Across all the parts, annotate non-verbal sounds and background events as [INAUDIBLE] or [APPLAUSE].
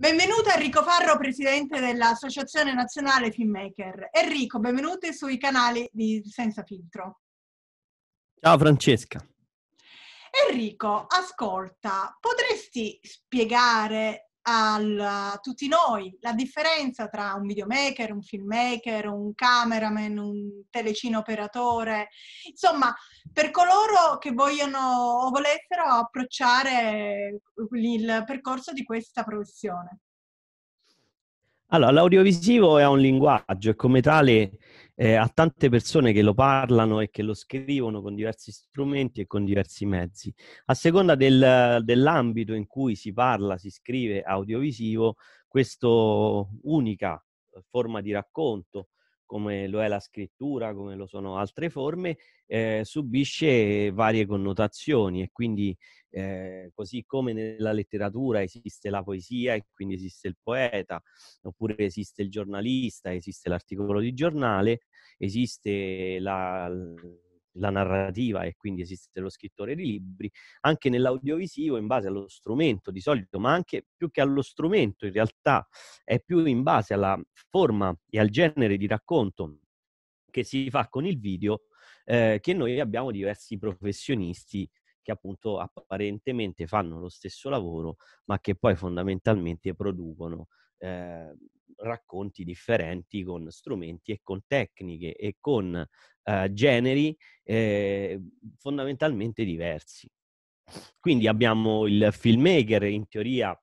Benvenuto Enrico Farro, presidente dell'Associazione Nazionale Filmmaker. Enrico, benvenuti sui canali di Senza Filtro. Ciao Francesca. Enrico, ascolta, potresti spiegare a tutti noi la differenza tra un videomaker, un filmmaker, un cameraman, un telecinoperatore, insomma, per coloro che vogliono o volessero approcciare il percorso di questa professione. Allora, l'audiovisivo è un linguaggio e come tale eh, a tante persone che lo parlano e che lo scrivono con diversi strumenti e con diversi mezzi. A seconda del, dell'ambito in cui si parla, si scrive audiovisivo, questa unica eh, forma di racconto come lo è la scrittura, come lo sono altre forme, eh, subisce varie connotazioni e quindi eh, così come nella letteratura esiste la poesia e quindi esiste il poeta, oppure esiste il giornalista, esiste l'articolo di giornale, esiste la, la narrativa e quindi esiste lo scrittore di libri, anche nell'audiovisivo in base allo strumento di solito, ma anche più che allo strumento in realtà è più in base alla forma e al genere di racconto che si fa con il video eh, che noi abbiamo diversi professionisti che appunto apparentemente fanno lo stesso lavoro ma che poi fondamentalmente producono Ehm, racconti differenti con strumenti e con tecniche e con eh, generi eh, fondamentalmente diversi. Quindi abbiamo il filmmaker, in teoria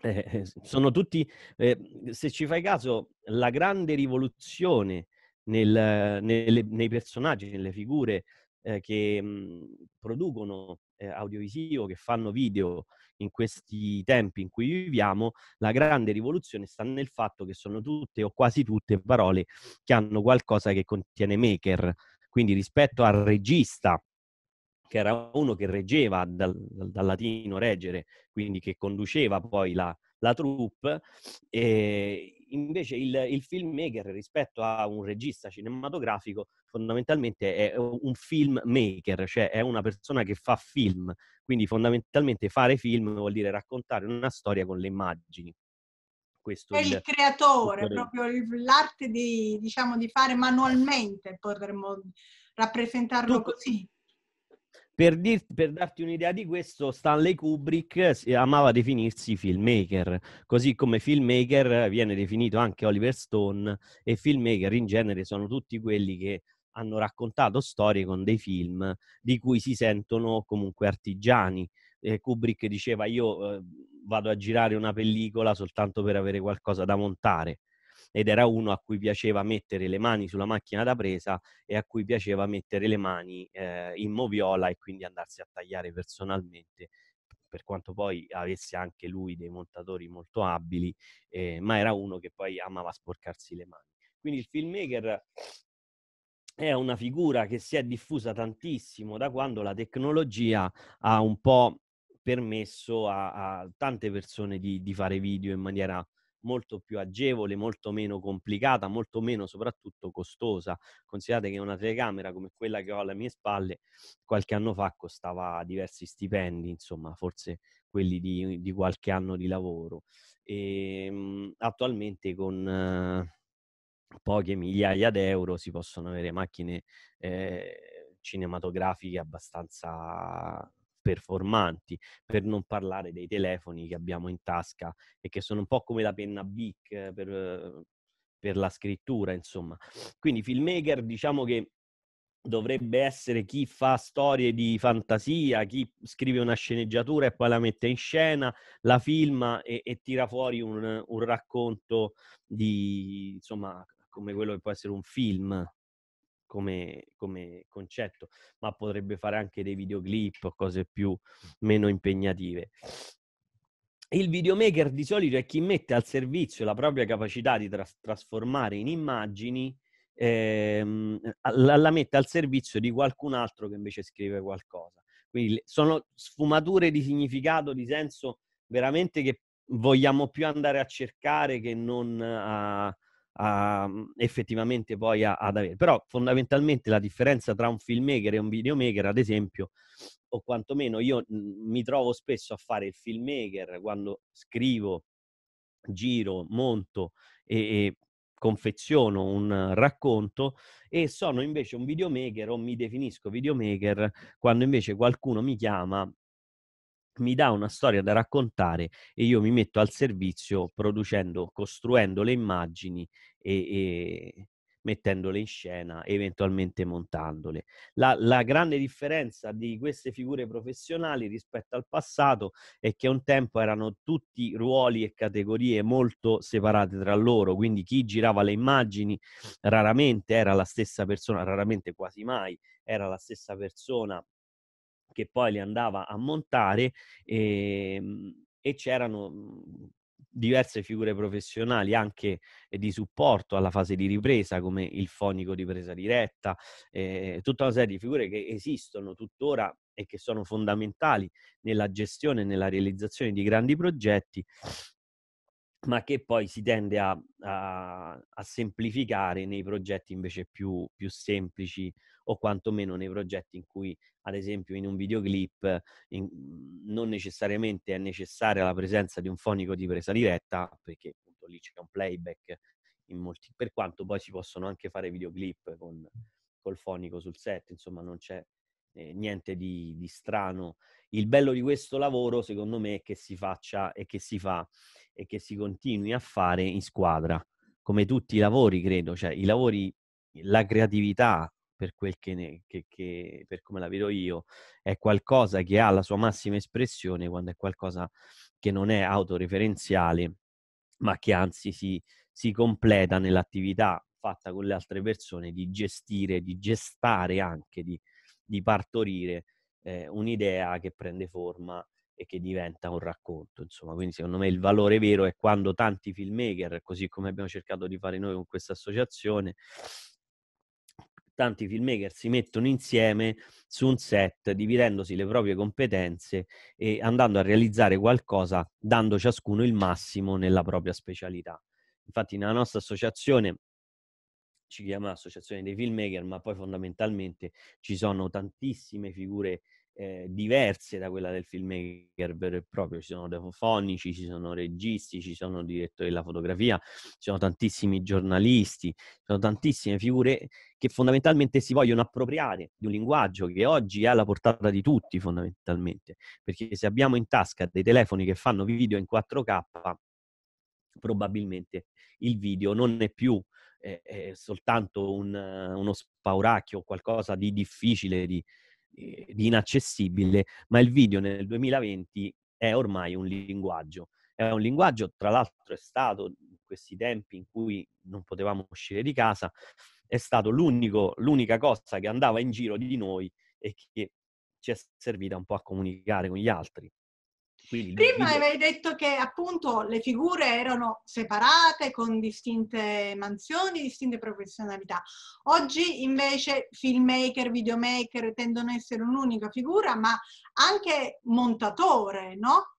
eh, sono tutti, ehm, se ci fai caso, la grande rivoluzione nel, nelle, nei personaggi, nelle figure eh, che mh, mhmm, producono eh, audiovisivo, che fanno video in questi tempi in cui viviamo, la grande rivoluzione sta nel fatto che sono tutte o quasi tutte parole che hanno qualcosa che contiene maker. Quindi rispetto al regista, che era uno che reggeva dal, dal, dal latino reggere, quindi che conduceva poi la, la troupe. E ehm, invece il, il filmmaker rispetto a un regista cinematografico fondamentalmente è un filmmaker, cioè è una persona che fa film. Quindi fondamentalmente fare film vuol dire raccontare una storia con le immagini. Questo è il, il creatore, il... proprio l'arte di, diciamo, di fare manualmente, potremmo rappresentarlo tu, così. Per, dir- per, darti un'idea di questo, Stanley Kubrick eh, amava definirsi filmmaker, così come filmmaker viene definito anche Oliver Stone e filmmaker in genere sono tutti quelli che hanno raccontato storie con dei film di cui si sentono comunque artigiani. Eh, Kubrick diceva io eh, vado a girare una pellicola soltanto per avere qualcosa da montare ed era uno a cui piaceva mettere le mani sulla macchina da presa e a cui piaceva mettere le mani eh, in moviola e quindi andarsi a tagliare personalmente per quanto poi avesse anche lui dei montatori molto abili, eh, ma era uno che poi amava sporcarsi le mani. Quindi il filmmaker è una figura che si è diffusa tantissimo da quando la tecnologia ha un po' permesso a, a tante persone di, di, fare video in maniera molto più agevole, molto meno complicata, molto meno soprattutto costosa. Considerate che una telecamera come quella che ho alle mie spalle qualche anno fa costava diversi stipendi, insomma, forse quelli di, di qualche anno di lavoro. E, ehm, attualmente con... poche migliaia d'euro si possono avere macchine eh, cinematografiche abbastanza performanti, per non parlare dei telefoni che abbiamo in tasca e che sono un po' come la penna BIC per, uhm, per la scrittura, insomma. Quindi filmmaker diciamo che dovrebbe essere chi fa storie di fantasia, chi scrive una sceneggiatura e poi la mette in scena, la filma e, e tira fuori un, un, racconto di, insomma, come quello che può essere un film come, come concetto, ma potrebbe fare anche dei videoclip o cose più meno impegnative. Il videomaker di solito è chi mette al servizio la propria capacità di tras- trasformare in immagini, ehm, la, la mette al servizio di qualcun altro che invece scrive qualcosa. Quindi sono sfumature di significato, di senso veramente che vogliamo più andare a cercare che non a, a, mhmm, effettivamente poi a, ad avere. Però fondamentalmente la differenza tra un filmmaker e un videomaker, ad esempio, o quantomeno io mhmm, mi trovo spesso a fare il filmmaker quando scrivo, giro, monto e, e confeziono un racconto e sono invece un videomaker o mi definisco videomaker quando invece qualcuno mi chiama mi dà una storia da raccontare e io mi metto al servizio producendo, costruendo le immagini e, e mettendole in scena, eventualmente montandole. La, la, grande differenza di queste figure professionali rispetto al passato è che un tempo erano tutti ruoli e categorie molto separate tra loro, quindi chi girava le immagini raramente era la stessa persona, raramente quasi mai era la stessa persona che poi li andava a montare e, ehm, e c'erano mhmm, diverse figure professionali anche eh, di supporto alla fase di ripresa come il fonico di presa diretta, eh, tutta una serie di figure che esistono tuttora e che sono fondamentali nella gestione e nella realizzazione di grandi progetti, ma che poi si tende a, a, a semplificare nei progetti invece più, più semplici o quantomeno nei progetti in cui, ad esempio, in un videoclip in, mhmm, non necessariamente è necessaria la presenza di un fonico di presa diretta, perché appunto lì c'è un playback in molti, per quanto poi si possono anche fare videoclip con, col fonico sul set, insomma non c'è eh, niente di, di, strano. Il bello di questo lavoro, secondo me, è che si faccia e che si fa e che si continui a fare in squadra, come tutti i lavori, credo. Cioè, i lavori, la creatività, per, quel che, ne, che, che per come la vedo io, è qualcosa che ha la sua massima espressione quando è qualcosa che non è autoreferenziale, ma che anzi si, si completa nell'attività fatta con le altre persone di gestire, di gestare anche, di, di partorire eh, un'idea che prende forma e che diventa un racconto. Insomma, quindi secondo me il valore vero è quando tanti filmmaker, così come abbiamo cercato di fare noi con questa associazione, tanti filmmaker si mettono insieme su un set, dividendosi le proprie competenze e andando a realizzare qualcosa, dando ciascuno il massimo nella propria specialità. Infatti nella nostra associazione ci chiama Associazione dei Filmmaker, ma poi fondamentalmente ci sono tantissime figure eh, diverse da quella del filmmaker vero e proprio. Ci sono fonici, ci sono registi, ci sono direttori della fotografia, ci sono tantissimi giornalisti, ci sono tantissime figure che fondamentalmente si vogliono appropriare di un linguaggio che oggi è alla portata di tutti fondamentalmente, perché se abbiamo in tasca dei telefoni che fanno video in 4K, probabilmente il video non è più eh, è soltanto un, uno spauracchio, qualcosa di difficile, di, eh, di inaccessibile, ma il video nel 2020 è ormai un linguaggio. È un linguaggio, tra l'altro è stato in questi tempi in cui non potevamo uscire di casa, è stato l'unica cosa che andava in giro di noi e che ci è servita un po' a comunicare con gli altri. Quindi, Prima avevi detto che appunto le figure erano separate con distinte mansioni, distinte professionalità. Oggi invece filmmaker, videomaker tendono ad essere un'unica figura, ma anche montatore, no?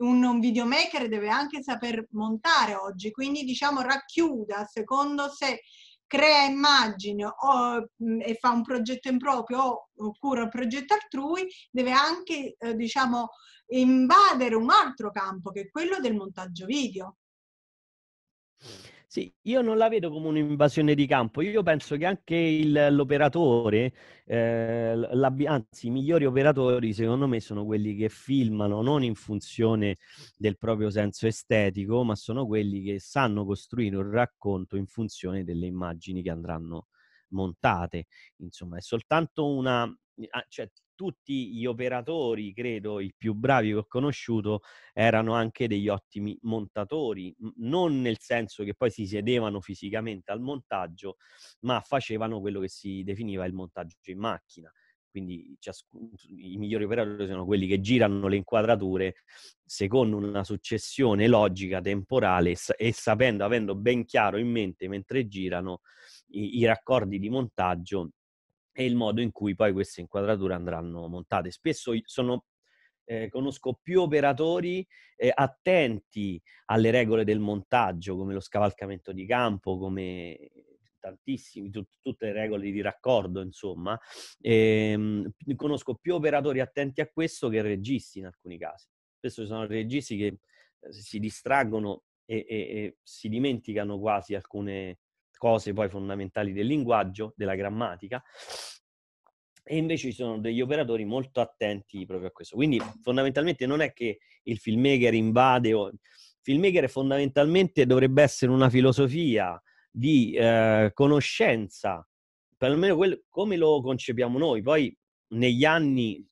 Un, un videomaker deve anche saper montare oggi, quindi diciamo racchiuda, secondo se crea immagini o, mm, e fa un progetto in proprio o cura il progetto altrui, deve anche eh, diciamo, invadere un altro campo che è quello del montaggio video. Sì, io non la vedo come un'invasione di campo, io penso che anche il, l'operatore, eh, anzi i migliori operatori secondo me sono quelli che filmano non in funzione del proprio senso estetico, ma sono quelli che sanno costruire un racconto in funzione delle immagini che andranno montate. Insomma, è soltanto una... Ah, cioè, tutti gli operatori, credo, i più bravi che ho conosciuto, erano anche degli ottimi montatori, non nel senso che poi si sedevano fisicamente al montaggio, ma facevano quello che si definiva il montaggio in macchina. Quindi ciascun, i migliori operatori sono quelli che girano le inquadrature secondo una successione logica, temporale e sapendo, avendo ben chiaro in mente mentre girano i, i raccordi di montaggio e il modo in cui poi queste inquadrature andranno montate. Spesso sono, eh, conosco più operatori eh, attenti alle regole del montaggio, come lo scavalcamento di campo, come tantissimi, tut- tutte le regole di raccordo, insomma. E, ehm, conosco più operatori attenti a questo che registi in alcuni casi. Spesso ci sono registi che eh, si distraggono e, e, e si dimenticano quasi alcune cose poi fondamentali del linguaggio, della grammatica, e invece ci sono degli operatori molto attenti proprio a questo. Quindi fondamentalmente non è che il filmmaker invade, o... filmmaker fondamentalmente dovrebbe essere una filosofia di eh, conoscenza, perlomeno quel, come lo concepiamo noi. Poi negli anni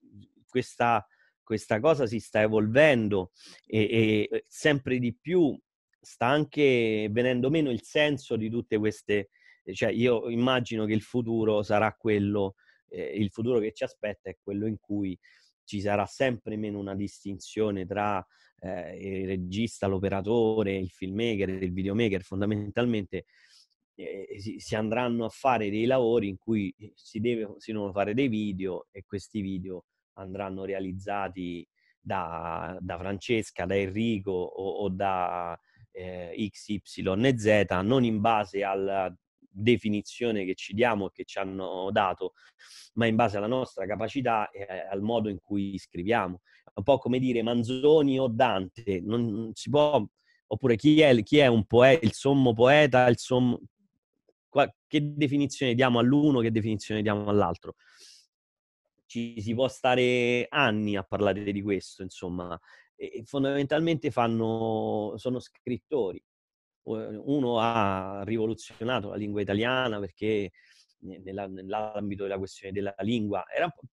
questa, questa cosa si sta evolvendo e, e sempre di più sta anche venendo meno il senso di tutte queste, eh, cioè io immagino che il futuro sarà quello, eh, il futuro che ci aspetta è quello in cui ci sarà sempre meno una distinzione tra eh, il regista, l'operatore, il filmmaker, il videomaker, fondamentalmente eh, eh si, si, andranno a fare dei lavori in cui si, deve, si devono fare dei video e questi video andranno realizzati da, da Francesca, da Enrico o, o da eh, X, Y e Z, non in base alla definizione che ci diamo e che ci hanno dato, ma in base alla nostra capacità e eh, al modo in cui scriviamo. Un po' come dire Manzoni o Dante, non si può, oppure chi è, chi è un poeta, il sommo poeta, il sommo... che definizione diamo all'uno, che definizione diamo all'altro. Ci si può stare anni a parlare di questo, insomma, e fondamentalmente fanno, sono scrittori. Uhm, uno ha rivoluzionato la lingua italiana perché nella, nell'ambito della questione della lingua,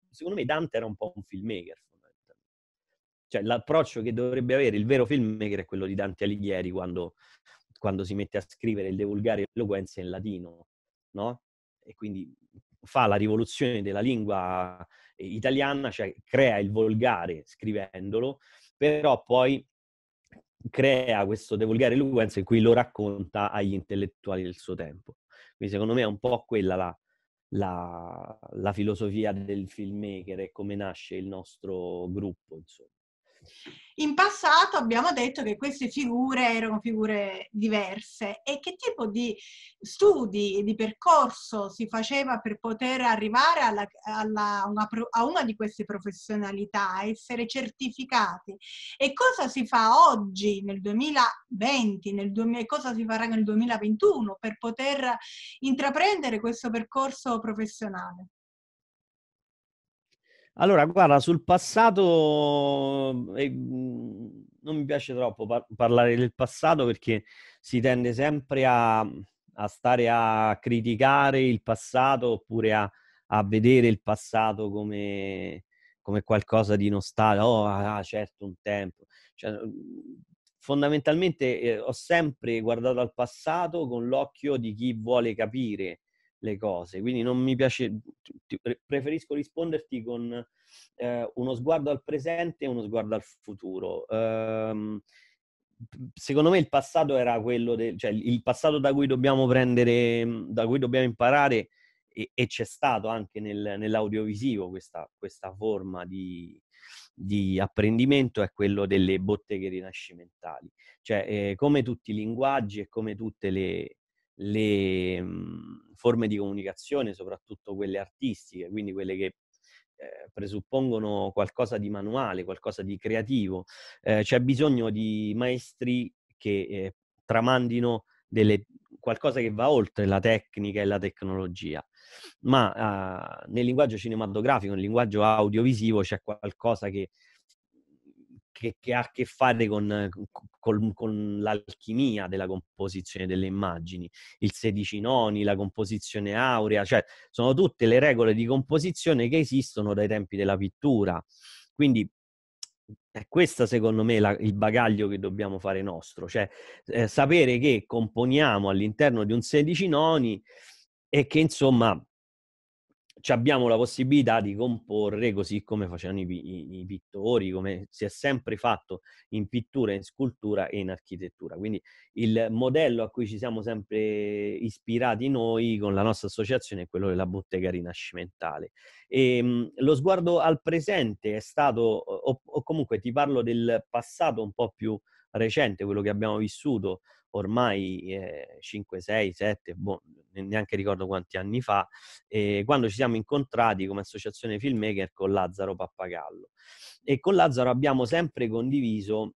secondo me Dante era un po' un filmmaker. Cioè l'approccio che dovrebbe avere il vero filmmaker è quello di Dante Alighieri quando, quando si mette a scrivere le vulgari eloquenze in latino, no? E quindi fa la rivoluzione della lingua eh, italiana, cioè crea il volgare scrivendolo però poi crea questo De Volgare Eloquenza in cui lo racconta agli intellettuali del suo tempo. Quindi secondo me è un po' quella la, la, la filosofia del filmmaker e come nasce il nostro gruppo, insomma. In passato abbiamo detto che queste figure erano figure diverse e che tipo di studi e di percorso si faceva per poter arrivare alla, alla, una, a una di queste professionalità, essere certificati e cosa si fa oggi nel 2020, e cosa si farà nel 2021 per poter intraprendere questo percorso professionale? Allora, guarda, sul passato eh, non mi piace troppo par- parlare del passato perché si tende sempre a, a stare a criticare il passato oppure a, a vedere il passato come, come qualcosa di nostalgico. Oh, ah, certo, un tempo. Cioè, mhmm, fondamentalmente eh, ho sempre guardato al passato con l'occhio di chi vuole capire le cose. Quindi non mi piace, preferisco risponderti con eh, uno sguardo al presente e uno sguardo al futuro. Um, secondo me il passato era quello, de, cioè il passato da cui dobbiamo prendere, da cui dobbiamo imparare e, e c'è stato anche nel, nell'audiovisivo questa, questa forma di, di apprendimento è quello delle botteghe rinascimentali, cioè eh, come tutti i linguaggi e come tutte le, le mh, mhmm, forme di comunicazione, soprattutto quelle artistiche, quindi quelle che eh, presuppongono qualcosa di manuale, qualcosa di creativo. Eh, c'è bisogno di maestri che eh, tramandino delle, qualcosa che va oltre la tecnica e la tecnologia. Ma ah, nel linguaggio cinematografico, nel linguaggio audiovisivo c'è qualcosa che che, che, ha a che fare con, con, con, l'alchimia della composizione delle immagini, il 16 noni, la composizione aurea, cioè sono tutte le regole di composizione che esistono dai tempi della pittura. Quindi è questo secondo me la, il bagaglio che dobbiamo fare nostro, cioè eh, sapere che componiamo all'interno di un 16 noni e che insomma abbiamo la possibilità di comporre così come facevano i, i, i, pittori, come si è sempre fatto in pittura, in scultura e in architettura. Quindi il modello a cui ci siamo sempre ispirati noi con la nostra associazione è quello della bottega rinascimentale. E, ehm, mh, lo sguardo al presente è stato, o, o comunque ti parlo del passato un po' più recente, quello che abbiamo vissuto ormai eh, 5, 6, 7, boh, neanche ricordo quanti anni fa, eh, quando ci siamo incontrati come associazione filmmaker con Lazzaro Pappagallo. E con Lazzaro abbiamo sempre condiviso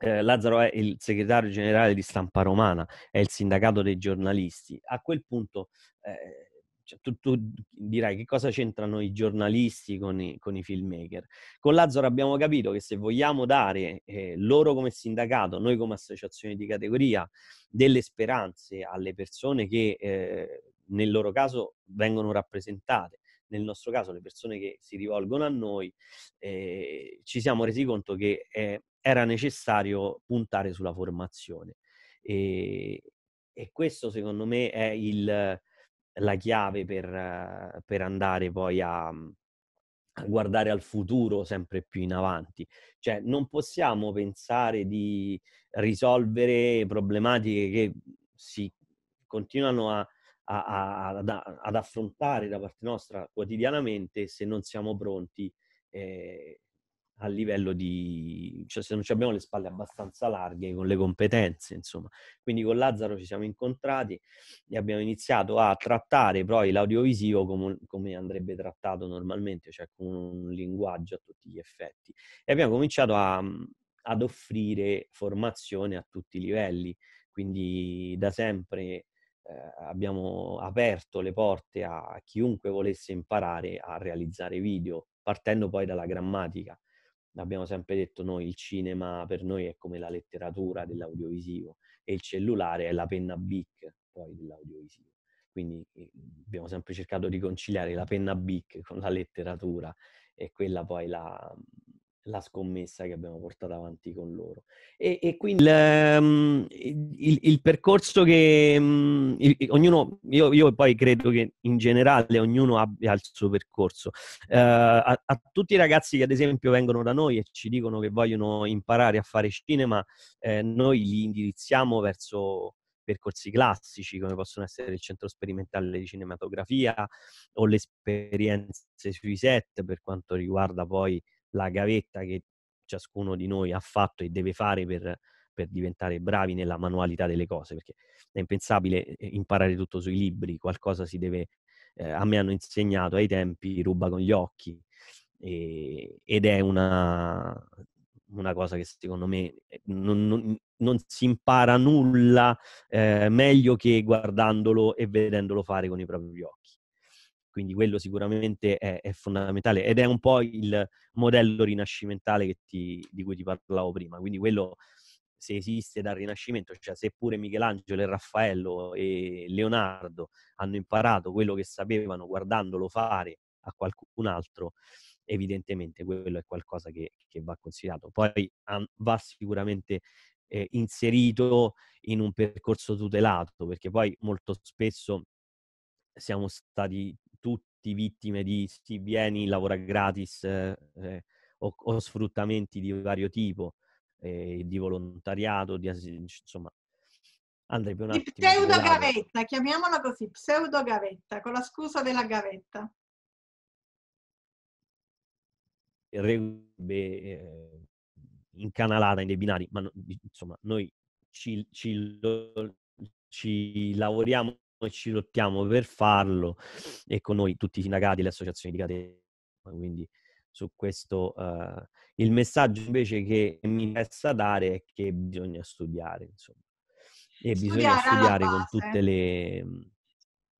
eh, Lazzaro è il segretario generale di Stampa Romana, è il sindacato dei giornalisti. A quel punto eh, cioè, tu, tu, dirai che cosa c'entrano i giornalisti con i, con i filmmaker. Con Lazzaro abbiamo capito che se vogliamo dare eh, loro come sindacato, noi come associazione di categoria, delle speranze alle persone che eh, nel loro caso vengono rappresentate, nel nostro caso le persone che si rivolgono a noi, eh, ci siamo resi conto che eh, era necessario puntare sulla formazione. E, e questo secondo me è il, la chiave per, per andare poi a, mhmm, a, guardare al futuro sempre più in avanti. Cioè non possiamo pensare di risolvere problematiche che si continuano a, a, ad affrontare da parte nostra quotidianamente se non siamo pronti eh, a livello di, cioè se non abbiamo le spalle abbastanza larghe con le competenze, insomma. Quindi con Lazzaro ci siamo incontrati e abbiamo iniziato a trattare poi l'audiovisivo come, come andrebbe trattato normalmente, cioè con un linguaggio a tutti gli effetti. E abbiamo cominciato a, ad offrire formazione a tutti i livelli, quindi da sempre eh, abbiamo aperto le porte a chiunque volesse imparare a realizzare video partendo poi dalla grammatica abbiamo sempre detto noi, il cinema per noi è come la letteratura dell'audiovisivo e il cellulare è la penna BIC poi dell'audiovisivo. Quindi eh, abbiamo sempre cercato di conciliare la penna BIC con la letteratura e quella poi la, la scommessa che abbiamo portato avanti con loro. E, e quindi il, ehm, il, il, percorso che mhmm, il, ognuno, io, io, poi credo che in generale ognuno abbia il suo percorso. Uh, a, a, tutti i ragazzi che ad esempio vengono da noi e ci dicono che vogliono imparare a fare cinema, eh, noi li indirizziamo verso percorsi classici come possono essere il centro sperimentale di cinematografia o le esperienze sui set per quanto riguarda poi la gavetta che ciascuno di noi ha fatto e deve fare per, per diventare bravi nella manualità delle cose, perché è impensabile eh, imparare tutto sui libri, qualcosa si deve... Eh, a me hanno insegnato ai tempi ruba con gli occhi e, ed è una, una, cosa che secondo me eh, non, non, non si impara nulla eh, meglio che guardandolo e vedendolo fare con i propri occhi quindi quello sicuramente è, è fondamentale ed è un po' il modello rinascimentale ti, di cui ti parlavo prima, quindi quello se esiste dal Rinascimento, cioè seppure Michelangelo e Raffaello e Leonardo hanno imparato quello che sapevano guardandolo fare a qualcun altro, evidentemente quello è qualcosa che, che va considerato. Poi va sicuramente eh, inserito in un percorso tutelato, perché poi molto spesso siamo stati tutti vittime di sti vieni, lavora gratis eh, eh, o, o, sfruttamenti di vario tipo, eh, di volontariato, di as- insomma. Andrei per un attimo. Pseudo gavetta, chiamiamola così, pseudo gavetta, con la scusa della gavetta. Regbe eh, incanalata dei binari, ma no, insomma, noi ci, ci, ci lavoriamo noi ci lottiamo per farlo e con noi tutti i sindacati e le associazioni di catena. Quindi su questo uh, il messaggio invece che mi interessa dare è che bisogna studiare, insomma. E studiare bisogna studiare con tutte le... Mm,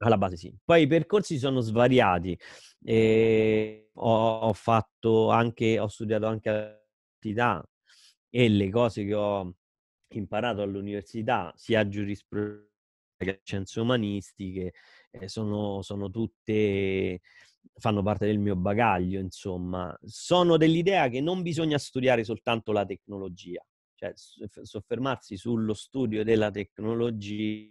alla base sì. Poi i percorsi sono svariati. E ho, ho fatto anche, ho studiato anche all'università e le cose che ho imparato all'università, sia giurisprudenza le scienze umanistiche eh, sono, sono tutte fanno parte del mio bagaglio, insomma, sono dell'idea che non bisogna studiare soltanto la tecnologia, cioè soffermarsi sullo studio della tecnologia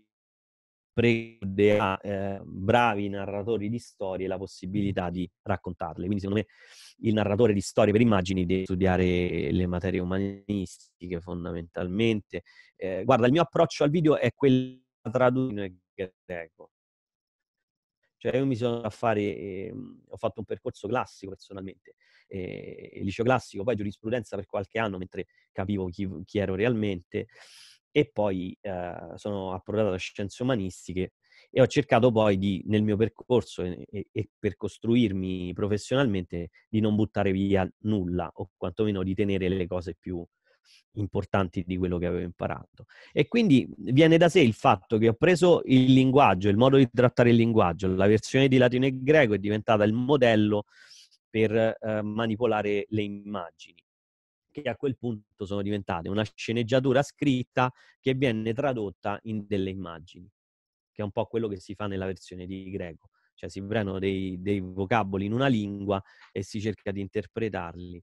prevede a eh, bravi narratori di storie la possibilità di raccontarle. Quindi, secondo me, il narratore di storie per immagini deve studiare le materie umanistiche fondamentalmente. Eh, guarda, il mio approccio al video è quello tradotto in greco. Cioè io mi sono a fare, eh, ho fatto un percorso classico personalmente, eh, liceo classico, poi giurisprudenza per qualche anno mentre capivo chi, chi ero realmente e poi eh, sono approdato a scienze umanistiche e ho cercato poi di, nel mio percorso e, e, per costruirmi professionalmente di non buttare via nulla o quantomeno di tenere le cose più importanti di quello che avevo imparato. E quindi viene da sé il fatto che ho preso il linguaggio, il modo di trattare il linguaggio, la versione di latino e greco è diventata il modello per eh, manipolare le immagini che a quel punto sono diventate una sceneggiatura scritta che viene tradotta in delle immagini, che è un po' quello che si fa nella versione di greco, cioè si prendono dei, dei vocaboli in una lingua e si cerca di interpretarli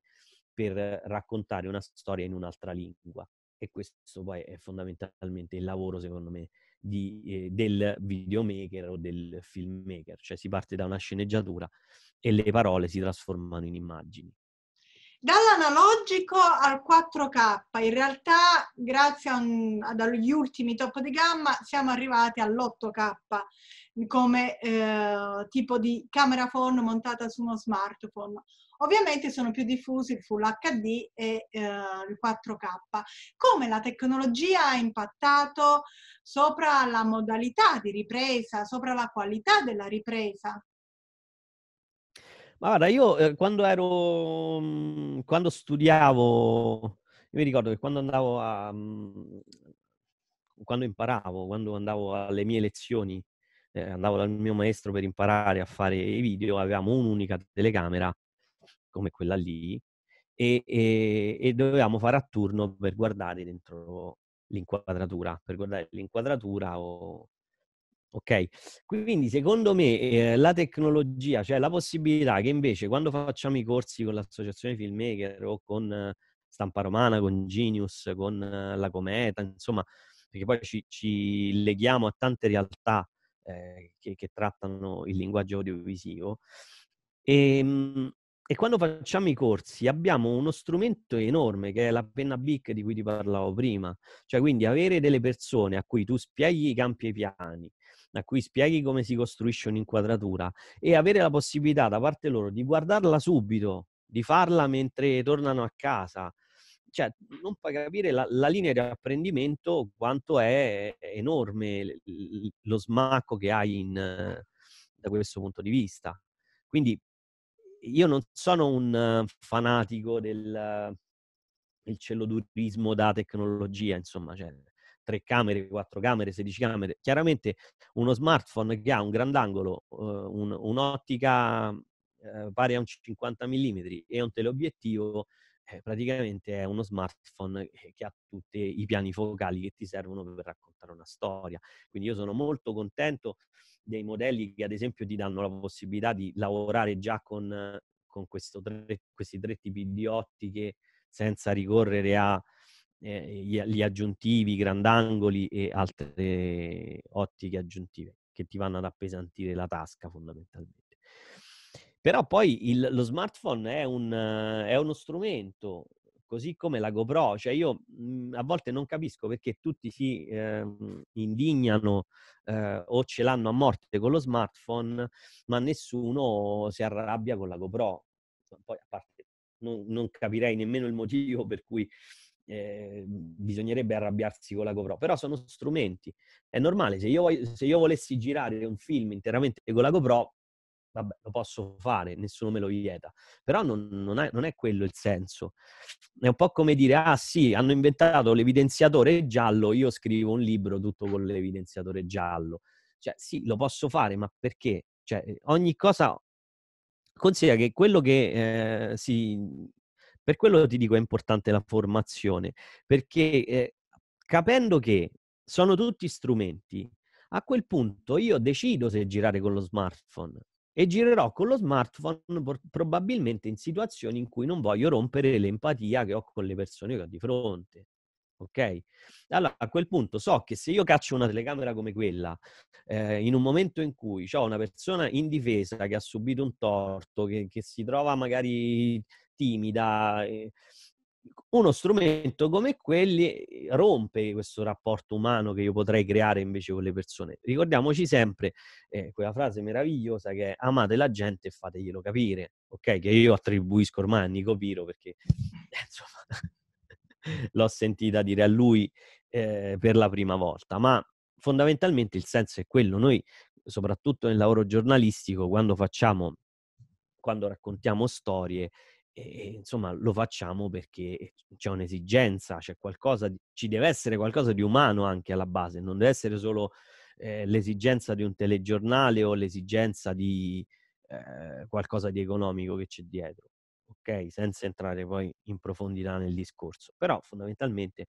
per raccontare una storia in un'altra lingua. E questo poi è fondamentalmente il lavoro, secondo me, di, eh, del videomaker o del filmmaker, cioè si parte da una sceneggiatura e le parole si trasformano in immagini. Dall'analogico al 4K, in realtà grazie un, ad, agli ultimi top di gamma siamo arrivati all'8K come eh, tipo di camera phone montata su uno smartphone. Ovviamente sono più diffusi il Full HD e eh, il 4K. Come la tecnologia ha impattato sopra la modalità di ripresa, sopra la qualità della ripresa? Guarda, io eh, quando ero, mm, quando studiavo, mi ricordo che quando andavo a, mm, quando imparavo, quando andavo alle mie lezioni, eh, andavo dal mio maestro per imparare a fare i video, avevamo un'unica telecamera come quella lì, e, e, e dovevamo fare a turno per guardare dentro l'inquadratura, per guardare l'inquadratura o, Ok, quindi secondo me eh, la tecnologia, cioè la possibilità che invece quando facciamo i corsi con l'associazione Filmmaker o con eh, Stampa Romana, con Genius, con eh, la Cometa, insomma, perché poi ci, ci leghiamo a tante realtà eh, che, che, trattano il linguaggio audiovisivo, e, ehm, e quando facciamo i corsi abbiamo uno strumento enorme che è la penna BIC di cui ti parlavo prima, cioè quindi avere delle persone a cui tu spieghi i campi e i piani, a cui spieghi come si costruisce un'inquadratura e avere la possibilità da parte loro di guardarla subito, di farla mentre tornano a casa. Cioè, non puoi capire la, la linea di apprendimento quanto è enorme lo smacco che hai in, da questo punto di vista. Quindi io non sono un fanatico del, del cellodurismo da tecnologia, insomma, cioè, tre camere, quattro camere, 16 camere. Chiaramente uno smartphone che ha un grandangolo, uhm, un, un'ottica uhm, pari a un 50 mm e un teleobiettivo eh, praticamente è uno smartphone che ha tutti i piani focali che ti servono per raccontare una storia. Quindi io sono molto contento dei modelli che ad esempio ti danno la possibilità di lavorare già con, con tre, questi tre tipi di ottiche senza ricorrere a eh, gli, gli aggiuntivi, grandangoli e altre ottiche aggiuntive che ti vanno ad appesantire la tasca fondamentalmente. Però poi il, lo smartphone è, un, eh, è, uno strumento, così come la GoPro. Cioè io mm, a volte non capisco perché tutti si eh, indignano eh, o ce l'hanno a morte con lo smartphone, ma nessuno si arrabbia con la GoPro. Poi a parte non, non capirei nemmeno il motivo per cui eh, bisognerebbe arrabbiarsi con la GoPro, però sono strumenti. È normale, se io, se io, volessi girare un film interamente con la GoPro, vabbè, lo posso fare, nessuno me lo vieta. Però non, non, è, non, è, quello il senso. È un po' come dire, ah sì, hanno inventato l'evidenziatore giallo, io scrivo un libro tutto con l'evidenziatore giallo. Cioè, sì, lo posso fare, ma perché? Cioè, eh, ogni cosa... Consiglia che quello che eh, si... Per quello ti dico è importante la formazione, perché eh, capendo che sono tutti strumenti, a quel punto io decido se girare con lo smartphone, e girerò con lo smartphone probabilmente in situazioni in cui non voglio rompere l'empatia che ho con le persone che ho di fronte. Ok? Allora a quel punto so che se io caccio una telecamera come quella, eh, in un momento in cui ho una persona indifesa che ha subito un torto, che, che si trova magari timida, eh, uno strumento come quelli eh, rompe questo rapporto umano che io potrei creare invece con le persone. Ricordiamoci sempre eh, quella frase meravigliosa che è amate la gente e fateglielo capire, ok? Che io attribuisco ormai a Nico Piro perché eh, insomma [LAUGHS] l'ho sentita dire a lui eh, per la prima volta, ma fondamentalmente il senso è quello. Noi, soprattutto nel lavoro giornalistico, quando facciamo, quando raccontiamo storie, e, insomma lo facciamo perché eh, c'è un'esigenza, c'è qualcosa, ci deve essere qualcosa di umano anche alla base, non deve essere solo eh, l'esigenza di un telegiornale o l'esigenza di eh, qualcosa di economico che c'è dietro, ok? Senza entrare poi in profondità nel discorso, però fondamentalmente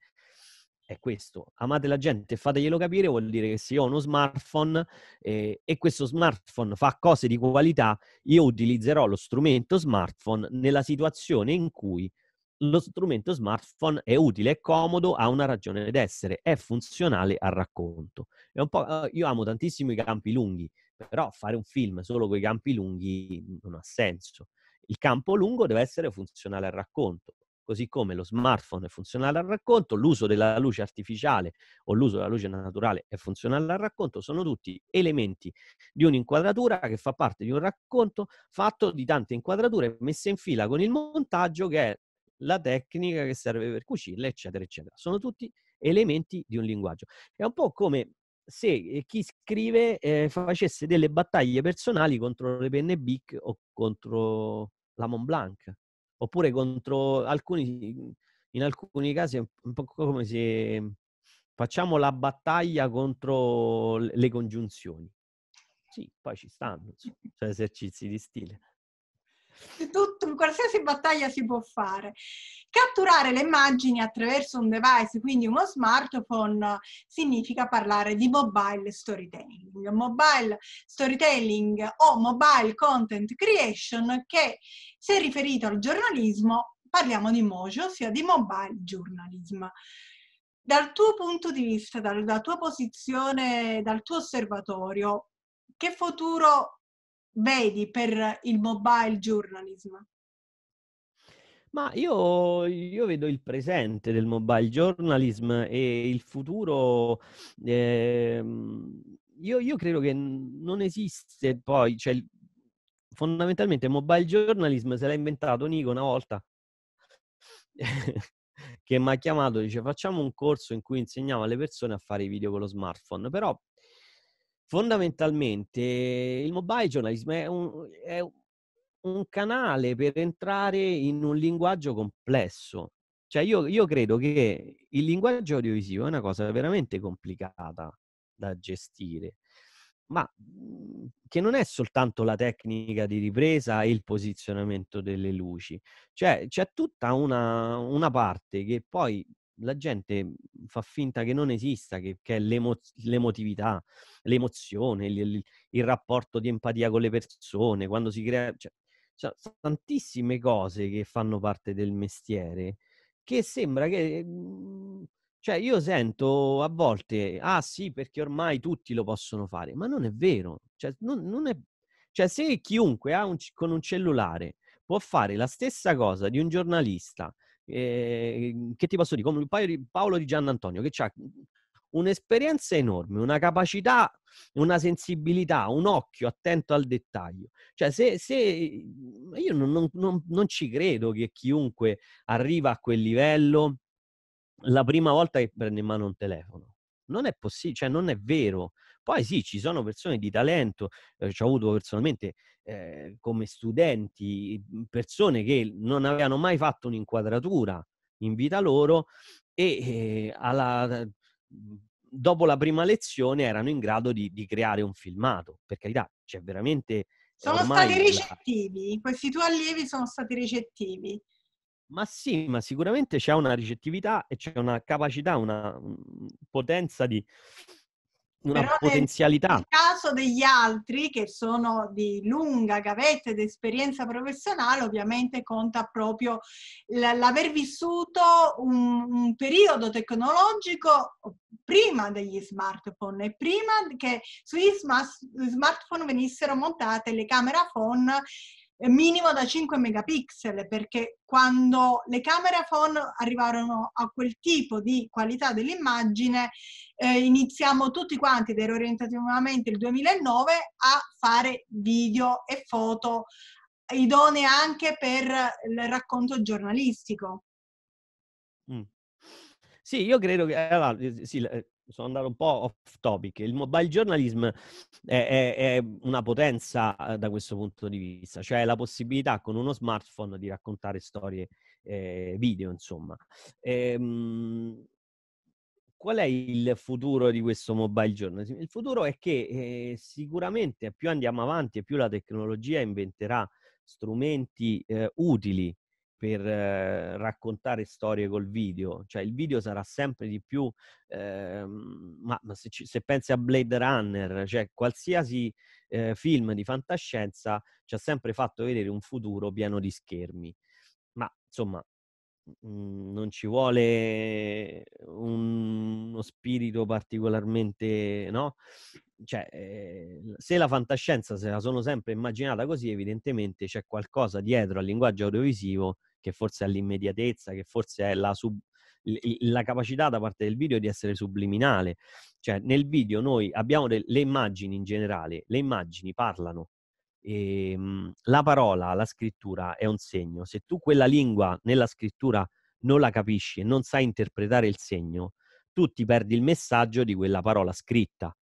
è questo. Amate la gente e fateglielo capire vuol dire che se io ho uno smartphone eh, e questo smartphone fa cose di qualità, io utilizzerò lo strumento smartphone nella situazione in cui lo strumento smartphone è utile, è comodo, ha una ragione d'essere, è funzionale al racconto. È un po', eh, io amo tantissimo i campi lunghi, però fare un film solo con i campi lunghi non ha senso. Il campo lungo deve essere funzionale al racconto così come lo smartphone è funzionale al racconto, l'uso della luce artificiale o l'uso della luce naturale è funzionale al racconto, sono tutti elementi di un'inquadratura che fa parte di un racconto fatto di tante inquadrature messe in fila con il montaggio che è la tecnica che serve per cucirle, eccetera, eccetera. Sono tutti elementi di un linguaggio. È un po' come se eh, chi scrive eh, facesse delle battaglie personali contro le penne BIC o contro la Mont Blanc oppure contro alcuni, in alcuni casi è un po' come se facciamo la battaglia contro le congiunzioni. Sì, poi ci stanno, sono cioè esercizi di stile tutto, qualsiasi battaglia si può fare. Catturare le immagini attraverso un device, quindi uno smartphone, significa parlare di mobile storytelling. Mobile storytelling o mobile content creation che, se riferito al giornalismo, parliamo di Mojo, ossia di mobile journalism. Dal tuo punto di vista, dalla tua posizione, dal tuo osservatorio, che futuro vedi per il mobile journalism? Ma io, io, vedo il presente del mobile journalism e il futuro. Eh, io, io, credo che non esiste poi, cioè, fondamentalmente mobile journalism se l'ha inventato Nico una volta [LAUGHS] che mi ha chiamato e dice facciamo un corso in cui insegniamo alle persone a fare i video con lo smartphone, però fondamentalmente il mobile journalism è un, è un canale per entrare in un linguaggio complesso. Cioè io, io credo che il linguaggio audiovisivo è una cosa veramente complicata da gestire ma mhmm, che non è soltanto la tecnica di ripresa e il posizionamento delle luci, cioè c'è tutta una, una parte che poi la gente mhmm, fa finta che non esista, che, che è l'emo- l'emotività, l'emozione, il, il, rapporto di empatia con le persone, quando si crea... Cioè, cioè, tantissime cose che fanno parte del mestiere che sembra che... Mhmm, cioè, io sento a volte, ah sì, perché ormai tutti lo possono fare, ma non è vero. Cioè, non, non è... cioè se chiunque ha un, con un cellulare può fare la stessa cosa di un giornalista Ehm, che ti posso dire, come il paio di Paolo di Giannantonio, che ha un'esperienza enorme, una capacità, una sensibilità, un occhio attento al dettaglio. Cioè, se, se mhmm, io non, non, non ci credo che chiunque arriva a quel livello la prima volta che prende in mano un telefono. Non è possibile, cioè non è vero. Poi sì, ci sono persone di talento, eh, ci ho avuto personalmente eh, come studenti mhmm, persone che non avevano mai fatto un'inquadratura in vita loro e eh, alla, ehm, mhmm, dopo la prima lezione erano in grado di, di creare un filmato. Per carità, c'è veramente... Ehm, sono stati ricettivi, la... questi tuoi allievi sono stati ricettivi. Ma sì, ma sicuramente c'è una ricettività e c'è una capacità, una mhmm, potenza di, una Però potenzialità. Nel caso degli altri che sono di lunga gavetta ed esperienza professionale, ovviamente conta proprio l'aver vissuto un, un periodo tecnologico prima degli smartphone e prima che sugli smartphone venissero montate le camera phone eh, minimo da 5 megapixel perché quando le camera phone arrivarono a quel tipo di qualità dell'immagine eh, iniziamo tutti quanti ed era orientativamente il 2009 a fare video e foto idonee anche per il racconto giornalistico. Mm. Sì, io credo che allora, eh, sì, eh, sono andato un po' off topic. Il mobile journalism è, è, è, una potenza eh, da questo punto di vista, cioè la possibilità con uno smartphone di raccontare storie eh, video, insomma. Ehm, qual è il futuro di questo mobile journalism? Il futuro è che eh, sicuramente più andiamo avanti e più la tecnologia inventerà strumenti eh, utili per eh, raccontare storie col video, cioè il video sarà sempre di più, ehm, ma, ma se, ci, se, pensi a Blade Runner, cioè qualsiasi eh, film di fantascienza ci ha sempre fatto vedere un futuro pieno di schermi, ma insomma Mhmm, non ci vuole un, uno spirito particolarmente, no? Cioè, eh, se la fantascienza se la sono sempre immaginata così, evidentemente c'è qualcosa dietro al linguaggio audiovisivo che forse è l'immediatezza, che forse è la, sub, la capacità da parte del video di essere subliminale. Cioè, nel video noi abbiamo de- le immagini in generale, le immagini parlano, e, ehm, la parola, la scrittura è un segno. Se tu quella lingua nella scrittura non la capisci e non sai interpretare il segno, tu ti perdi il messaggio di quella parola scritta.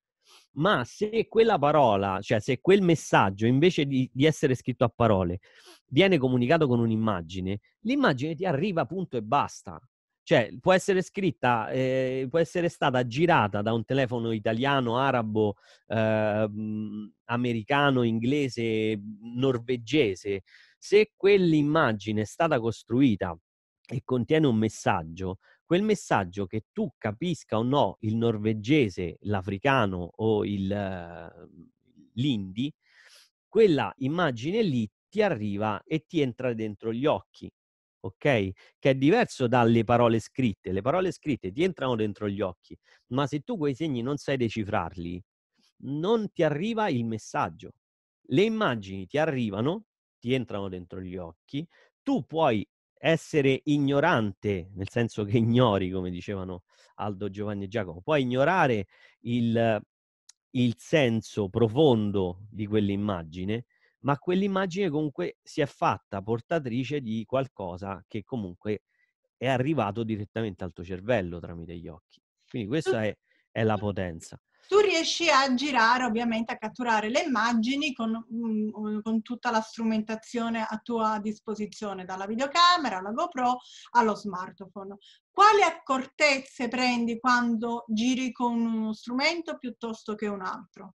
Ma se quella parola, cioè se quel messaggio invece di, di essere scritto a parole viene comunicato con un'immagine, l'immagine ti arriva punto e basta. Cioè, può essere scritta, eh, può essere stata girata da un telefono italiano, arabo, eh, americano, inglese, norvegese. Se quell'immagine è stata costruita e contiene un messaggio, quel messaggio che tu capisca o no il norvegese, l'africano o il, eh, l'indi, quella immagine lì ti arriva e ti entra dentro gli occhi ok? Che è diverso dalle parole scritte. Le parole scritte ti entrano dentro gli occhi, ma se tu quei segni non sai decifrarli, non ti arriva il messaggio. Le immagini ti arrivano, ti entrano dentro gli occhi, tu puoi essere ignorante, nel senso che ignori, come dicevano Aldo, Giovanni e Giacomo, puoi ignorare il, il senso profondo di quell'immagine, ma quell'immagine comunque si è fatta portatrice di qualcosa che comunque è arrivato direttamente al tuo cervello tramite gli occhi. Quindi questa è, è la potenza. Tu riesci a girare, ovviamente, a catturare le immagini con, mm, con, tutta la strumentazione a tua disposizione, dalla videocamera alla GoPro allo smartphone. Quali accortezze prendi quando giri con uno strumento piuttosto che un altro?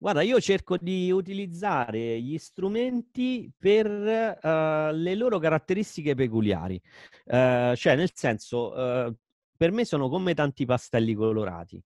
Guarda, io cerco di utilizzare gli strumenti per uh, le loro caratteristiche peculiari, uh, cioè nel senso, uh, per me sono come tanti pastelli colorati.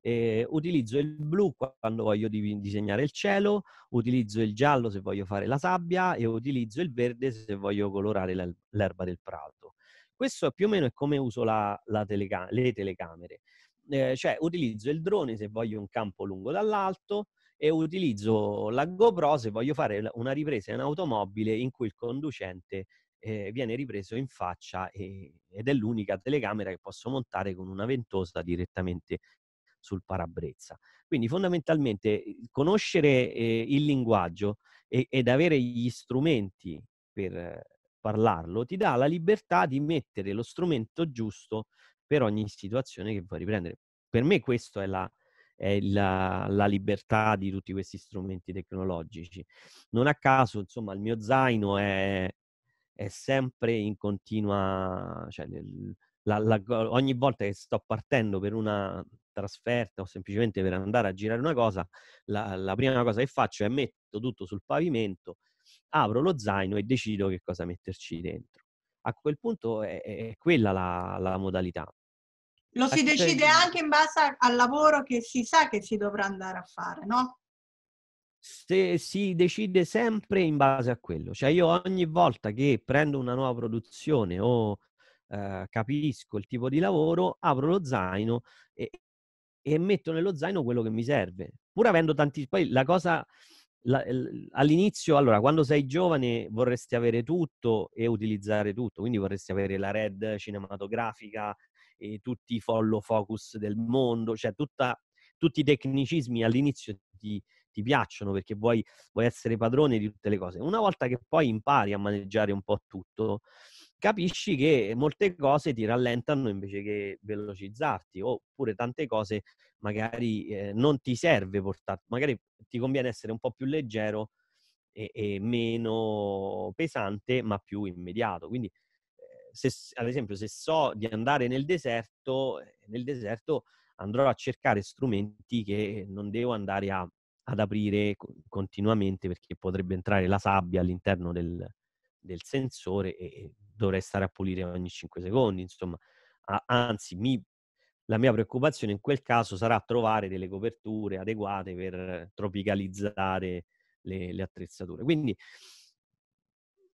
Eh, utilizzo il blu quando voglio disegnare il cielo, utilizzo il giallo se voglio fare la sabbia e utilizzo il verde se voglio colorare l'erba del prato. Questo più o meno è come uso la, la teleca- le telecamere. Eh, cioè utilizzo il drone se voglio un campo lungo dall'alto, e utilizzo la GoPro se voglio fare una ripresa in automobile in cui il conducente eh, viene ripreso in faccia e, ed è l'unica telecamera che posso montare con una ventosa direttamente sul parabrezza. Quindi fondamentalmente eh, conoscere eh, il linguaggio e, ed avere gli strumenti per parlarlo ti dà la libertà di mettere lo strumento giusto per ogni situazione che vuoi riprendere. Per me questo è la, è la, la, libertà di tutti questi strumenti tecnologici. Non a caso, insomma, il mio zaino è, è sempre in continua... Cioè, la, la, ogni volta che sto partendo per una trasferta o semplicemente per andare a girare una cosa, la prima cosa che faccio è metto tutto sul pavimento, apro lo zaino e decido che cosa metterci dentro. A quel punto è, è quella la, la, modalità. Lo si decide anche in base al lavoro che si sa che si dovrà andare a fare, no? Se si decide sempre in base a quello. Cioè io ogni volta che prendo una nuova produzione o eh, capisco il tipo di lavoro, apro lo zaino e, e, metto nello zaino quello che mi serve. Pur avendo tanti... Poi la cosa... La, all'inizio, allora, quando sei giovane vorresti avere tutto e utilizzare tutto, quindi vorresti avere la red cinematografica, eh, tutti i follow focus del mondo, cioè tutta, tutti i tecnicismi all'inizio ti, ti piacciono perché vuoi, vuoi, essere padrone di tutte le cose. Una volta che poi impari a maneggiare un po' tutto, capisci che molte cose ti rallentano invece che velocizzarti, oppure tante cose magari eh, non ti serve portare, magari ti conviene essere un po' più leggero e, e meno pesante, ma più immediato. Quindi se, ad esempio, se so di andare nel deserto, eh, nel deserto andrò a cercare strumenti che non devo andare a, ad aprire continuamente perché potrebbe entrare la sabbia all'interno del, del sensore e dovrei stare a pulire ogni 5 secondi. Insomma, a, anzi, mi, la mia preoccupazione in quel caso sarà trovare delle coperture adeguate per tropicalizzare le, le attrezzature. Quindi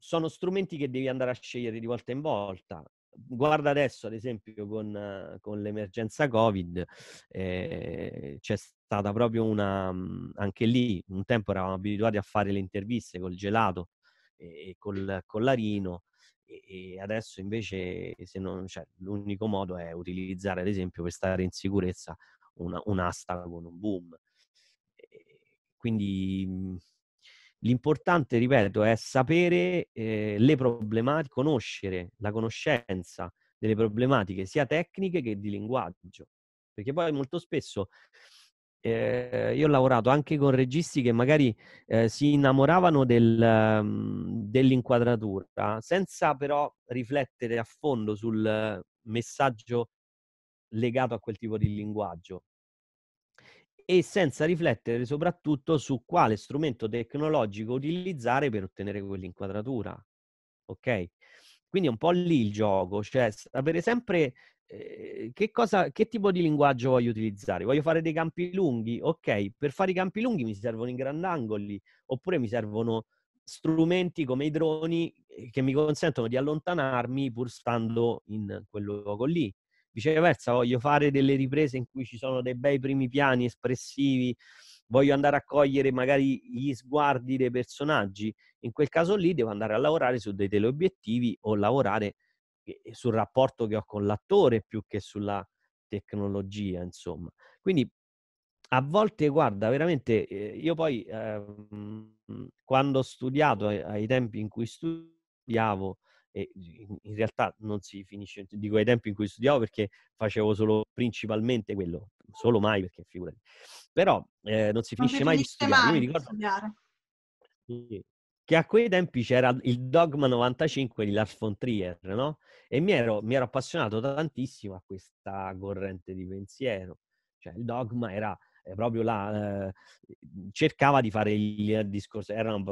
sono strumenti che devi andare a scegliere di volta in volta. Guarda adesso, ad esempio, con, con l'emergenza Covid, eh, c'è stata proprio una... Mm, anche lì, un tempo eravamo abituati a fare le interviste col gelato e col collarino, e adesso invece non, cioè, l'unico modo è utilizzare ad esempio per stare in sicurezza una, un'asta con un boom quindi mm, L'importante, ripeto, è sapere eh, le problematiche, conoscere la conoscenza delle problematiche sia tecniche che di linguaggio. Perché poi molto spesso eh, io ho lavorato anche con registi che magari eh, si innamoravano del, mhmm, dell'inquadratura senza però riflettere a fondo sul messaggio legato a quel tipo di linguaggio e senza riflettere soprattutto su quale strumento tecnologico utilizzare per ottenere quell'inquadratura. Ok? Quindi è un po' lì il gioco, cioè sapere sempre eh, che, cosa, che tipo di linguaggio voglio utilizzare. Voglio fare dei campi lunghi? Ok, per fare i campi lunghi mi servono i grandangoli oppure mi servono strumenti come i droni eh, che mi consentono di allontanarmi pur stando in quel luogo lì. Viceversa, voglio fare delle riprese in cui ci sono dei bei primi piani espressivi, voglio andare a cogliere magari gli sguardi dei personaggi. In quel caso lì devo andare a lavorare su dei teleobiettivi o lavorare eh, eh, sul rapporto che ho con l'attore più che sulla tecnologia, insomma. Quindi a volte, guarda, veramente, eh, io poi eh, quando ho studiato, ai tempi in cui studiavo, e in realtà non si finisce, cioè, dico ai tempi in cui studiavo perché facevo solo principalmente quello, solo mai perché figurati, però eh, non si non finisce mai di studiare. Mai ricordo... studiare. Che a quei tempi c'era il Dogma 95 di Lars von Trier, no? E mi ero, mi ero appassionato tantissimo a questa corrente di pensiero. Cioè, il dogma era eh, proprio là, eh, cercava di fare il discorso, era un,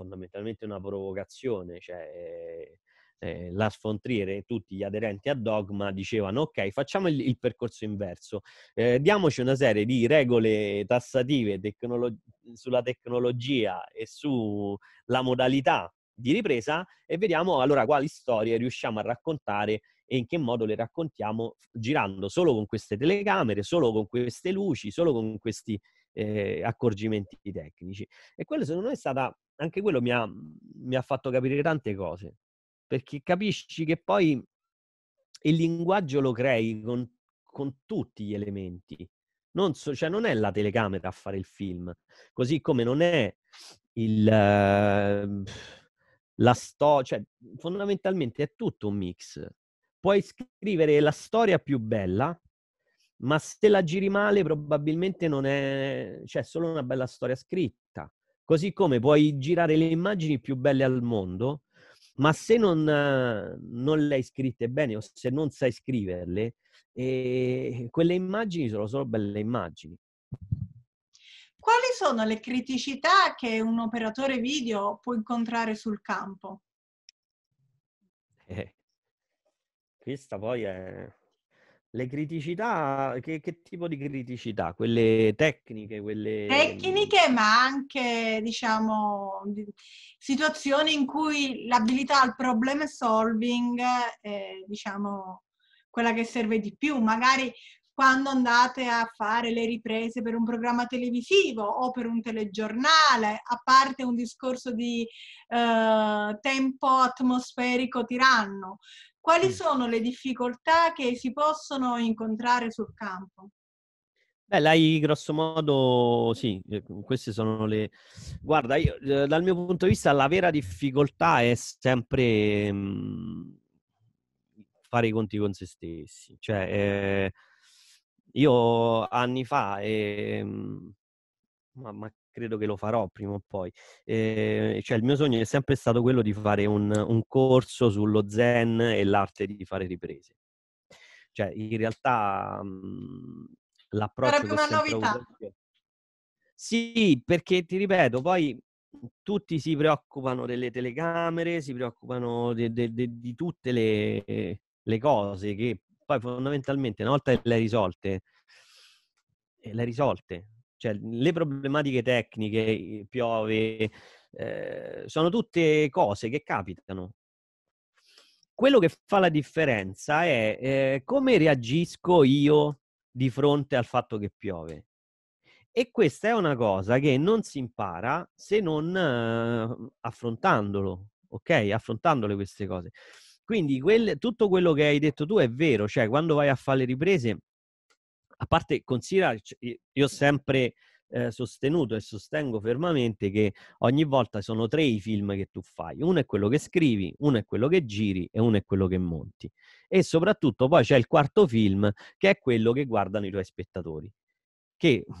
fondamentalmente una provocazione, cioè eh, eh, Lars von Trier e tutti gli aderenti a Dogma dicevano ok facciamo il, il percorso inverso, eh, diamoci una serie di regole tassative tecnolo- sulla tecnologia e sulla modalità di ripresa e vediamo allora quali storie riusciamo a raccontare e in che modo le raccontiamo girando solo con queste telecamere, solo con queste luci, solo con questi eh, accorgimenti tecnici. E quello secondo me è stata anche quello mi ha, mi ha fatto capire tante cose, perché capisci che poi il linguaggio lo crei con, con tutti gli elementi. Non, so, cioè non è la telecamera a fare il film, così come non è il, uh, la storia, cioè fondamentalmente è tutto un mix. Puoi scrivere la storia più bella, ma se la giri male probabilmente non è, cioè è solo una bella storia scritta. Così come puoi girare le immagini più belle al mondo, ma se non, non le hai scritte bene o se non sai scriverle, eh, quelle immagini sono solo belle immagini. Quali sono le criticità che un operatore video può incontrare sul campo? Eh, questa poi è le criticità, che, che, tipo di criticità? Quelle tecniche, quelle... Mhmm tecniche, ma anche, diciamo, situazioni in cui l'abilità al problem solving è, diciamo, quella che serve di più. Magari quando andate a fare le riprese per un programma televisivo o per un telegiornale, a parte un discorso di eh, tempo atmosferico tiranno. Quali sono le difficoltà che si possono incontrare sul campo? Beh, l'hai grosso modo, sì, eh, queste sono le... Guarda, io, eh, dal mio punto di vista la vera difficoltà è sempre mh, mm, fare i conti con se stessi. Cioè, eh, io anni fa, eh, ma, ma, credo che lo farò prima o poi. Eh, cioè, il mio sogno è sempre stato quello di fare un, un corso sullo zen e l'arte di fare riprese. Cioè, in realtà mh, mhmm, l'approccio... Sarebbe una novità. Avuto... Sì, perché ti ripeto, poi tutti si preoccupano delle telecamere, si preoccupano de, de, de, di tutte le, eh, le, cose che poi fondamentalmente una volta le hai risolte, eh, le hai risolte, cioè, le problematiche tecniche, piove, eh, sono tutte cose che capitano. Quello che fa la differenza è eh, come reagisco io di fronte al fatto che piove. E questa è una cosa che non si impara se non eh, affrontandolo, ok? Affrontandole queste cose. Quindi quel, tutto quello che hai detto tu è vero, cioè quando vai a fare le riprese a parte considera, io ho sempre eh, sostenuto e sostengo fermamente che ogni volta sono tre i film che tu fai. Uno è quello che scrivi, uno è quello che giri e uno è quello che monti. E soprattutto poi c'è il quarto film che è quello che guardano i tuoi spettatori. Che [LAUGHS]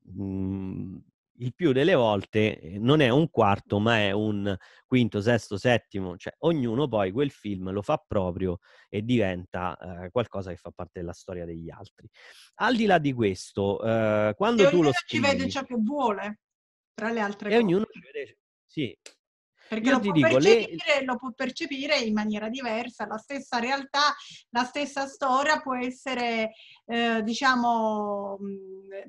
mh, mm, il più delle volte eh, non è un quarto, ma è un quinto, sesto, settimo, cioè ognuno poi quel film lo fa proprio e diventa eh, qualcosa che fa parte della storia degli altri. Al di là di questo, eh, quando e tu lo scrivi... ci vede ciò che vuole, tra le altre e cose. Ognuno ci vede, sì, perché lo può, dico, le... lo può, percepire in maniera diversa, la stessa realtà, la stessa storia può essere, eh, diciamo,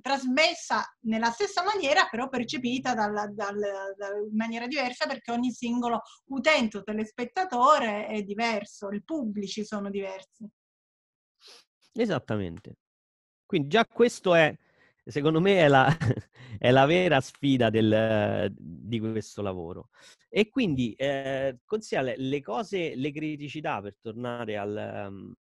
trasmessa nella stessa maniera, però percepita dal, dal, dal, in maniera diversa perché ogni singolo utente o telespettatore è diverso, i pubblici sono diversi. Esattamente. Quindi già questo è, secondo me, è la, [LAUGHS] è la vera sfida del, di questo lavoro. E quindi, eh, consigliere, le cose, le criticità, per tornare al, um,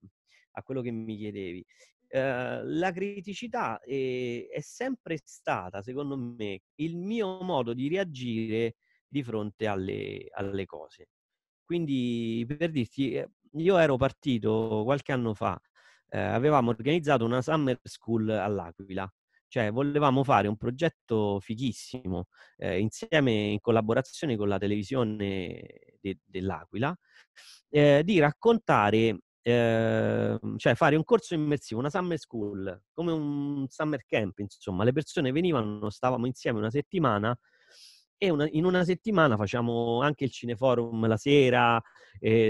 a quello che mi chiedevi, eh, la criticità è, eh, è, sempre stata, secondo me, il mio modo di reagire di fronte alle, alle cose. Quindi, per dirti, eh, io ero partito qualche anno fa, eh, avevamo organizzato una summer school all'Aquila cioè, volevamo fare un progetto fighissimo eh, insieme in collaborazione con la televisione de- dell'Aquila eh, di raccontare ehm, cioè fare un corso immersivo, una summer school, come un summer camp, insomma, le persone venivano, stavamo insieme una settimana e una, in una settimana facciamo anche il cineforum la sera,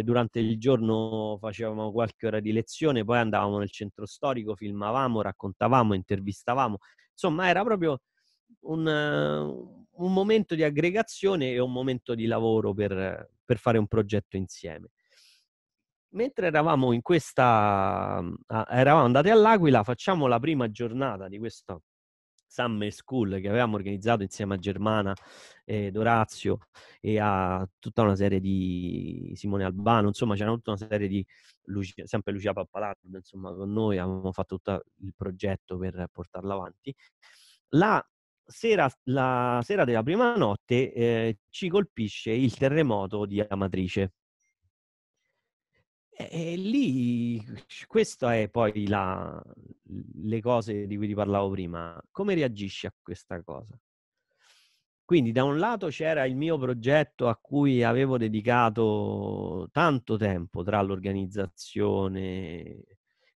durante il giorno facevamo qualche ora di lezione, poi andavamo nel centro storico, filmavamo, raccontavamo, intervistavamo, insomma era proprio un, un momento di aggregazione e un momento di lavoro per, per fare un progetto insieme mentre eravamo in questa eravamo andati all'Aquila facciamo la prima giornata di questo Summer School che avevamo organizzato insieme a Germana ed Orazio e a tutta una serie di Simone Albano, insomma c'era tutta una serie di Lucia, sempre Lucia Pappalardo, insomma con noi avevamo fatto tutto il progetto per portarla avanti. La sera, la sera della prima notte eh, ci colpisce il terremoto di Amatrice e, e lì, questo è poi la, le cose di cui ti parlavo prima. Come reagisci a questa cosa? Quindi da un lato c'era il mio progetto a cui avevo dedicato tanto tempo tra l'organizzazione,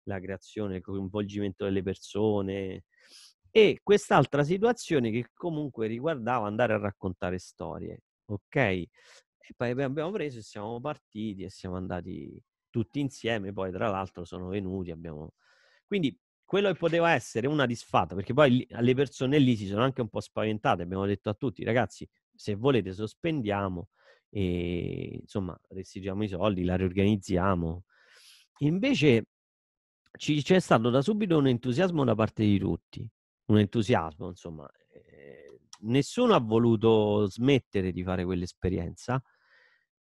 la creazione, il coinvolgimento delle persone e quest'altra situazione che comunque riguardava andare a raccontare storie, ok? E poi abbiamo preso e siamo partiti e siamo andati tutti insieme, poi tra l'altro sono venuti, abbiamo... Quindi quello che poteva essere una disfatta, perché poi le persone lì si sono anche un po' spaventate, abbiamo detto a tutti, ragazzi, se volete sospendiamo e insomma restituiamo i soldi, la riorganizziamo. Invece ci, c'è stato da subito un entusiasmo da parte di tutti, un entusiasmo, insomma, eh, nessuno ha voluto smettere di fare quell'esperienza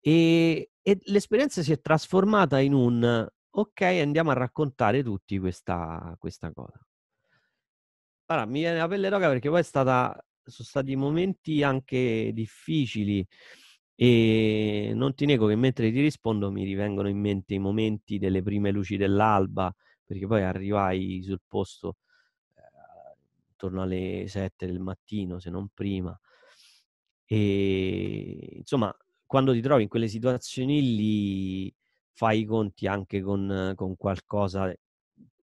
e, e l'esperienza si è trasformata in un ok, andiamo a raccontare tutti questa, questa cosa. Allora, mi viene la pelle d'oca perché poi stata, sono stati momenti anche difficili e non ti nego che mentre ti rispondo mi rivengono in mente i momenti delle prime luci dell'alba, perché poi arrivai sul posto eh, intorno alle 7 del mattino, se non prima. E insomma, quando ti trovi in quelle situazioni lì fai i conti anche con, con qualcosa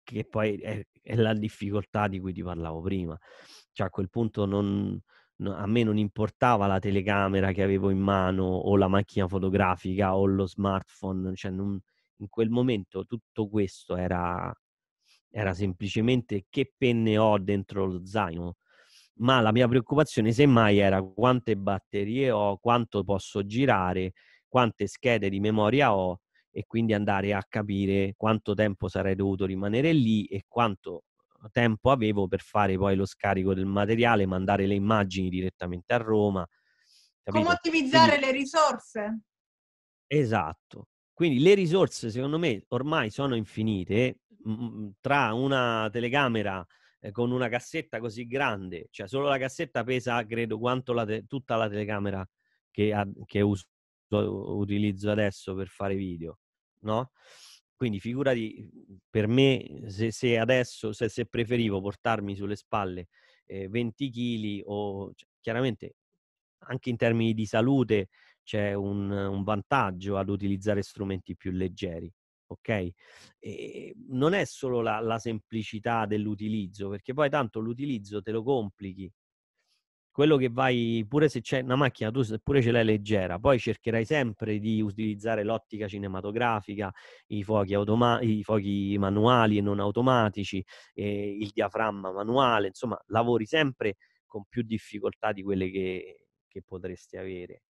che poi è, è, la difficoltà di cui ti parlavo prima. Cioè a quel punto non, no, a me non importava la telecamera che avevo in mano o la macchina fotografica o lo smartphone, cioè non, in quel momento tutto questo era, era semplicemente che penne ho dentro lo zaino ma la mia preoccupazione semmai era quante batterie ho, quanto posso girare, quante schede di memoria ho e quindi andare a capire quanto tempo sarei dovuto rimanere lì e quanto tempo avevo per fare poi lo scarico del materiale, mandare le immagini direttamente a Roma. Capito? Come ottimizzare quindi... le risorse? Esatto. Quindi le risorse secondo me ormai sono infinite, tra una telecamera con una cassetta così grande, cioè solo la cassetta pesa credo quanto la te- tutta la telecamera che, ha, che uso, utilizzo adesso per fare video, no? Quindi figurati, per me, se, se adesso, se, se, preferivo portarmi sulle spalle eh, 20 kg o cioè, chiaramente anche in termini di salute c'è un, un vantaggio ad utilizzare strumenti più leggeri ok? E non è solo la, la, semplicità dell'utilizzo, perché poi tanto l'utilizzo te lo complichi. Quello che vai, pure se c'è una macchina, tu pure ce l'hai leggera, poi cercherai sempre di utilizzare l'ottica cinematografica, i fuochi, automa- i fuochi manuali e non automatici, eh, il diaframma manuale, insomma, lavori sempre con più difficoltà di quelle che, che potresti avere.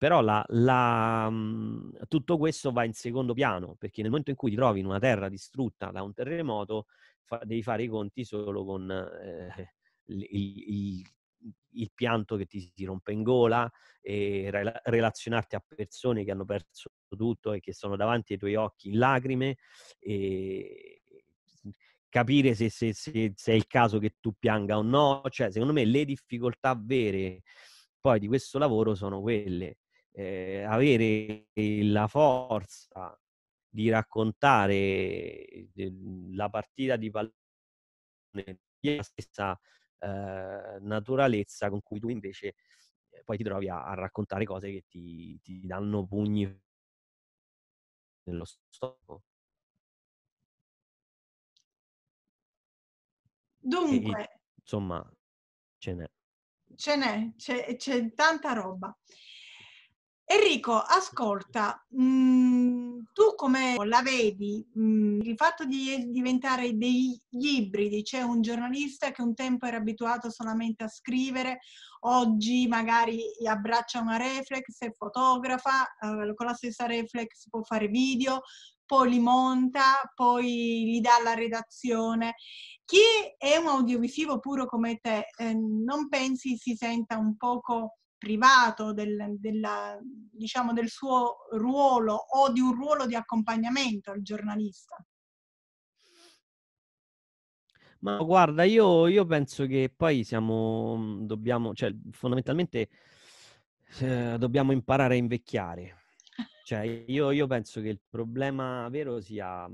Però la, la, mhmm, tutto questo va in secondo piano, perché nel momento in cui ti trovi in una terra distrutta da un terremoto, fa, devi fare i conti solo con eh, il, il, il, pianto che ti si rompe in gola e re, relazionarti a persone che hanno perso tutto e che sono davanti ai tuoi occhi in lacrime e, capire se, se, se, se, è il caso che tu pianga o no. Cioè, secondo me le difficoltà vere poi di questo lavoro sono quelle eh, avere la forza di raccontare la partita di pallone la stessa eh, naturalezza con cui tu invece eh, poi ti trovi a, a raccontare cose che ti, ti danno pugni nello stomaco. Dunque, e, insomma, ce n'è. Ce n'è, c'è, c'è tanta roba. Enrico, ascolta, mm, tu come la vedi mm, il fatto di diventare degli ibridi? C'è un giornalista che un tempo era abituato solamente a scrivere, oggi magari abbraccia una reflex e fotografa, eh, con la stessa reflex può fare video, poi li monta, poi li dà alla redazione. Chi è un audiovisivo puro come te eh, non pensi si senta un poco privato del, della, diciamo, del suo ruolo o di un ruolo di accompagnamento al giornalista? Ma guarda, io, io, penso che poi siamo, mm, dobbiamo, cioè fondamentalmente eh, dobbiamo imparare a invecchiare. Cioè, io, io, penso che il problema vero sia,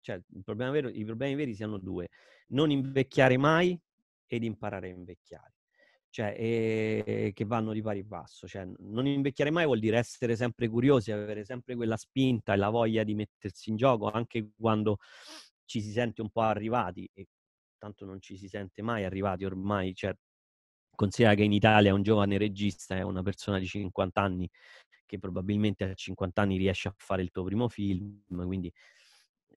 cioè, il problema vero, i problemi veri siano due, non invecchiare mai ed imparare a invecchiare cioè, e, ehm, che vanno di pari passo. Cioè, non invecchiare mai vuol dire essere sempre curiosi, avere sempre quella spinta e la voglia di mettersi in gioco, anche quando ci si sente un po' arrivati, e tanto non ci si sente mai arrivati ormai. Cioè, considera che in Italia un giovane regista è una persona di 50 anni che probabilmente a 50 anni riesce a fare il tuo primo film, quindi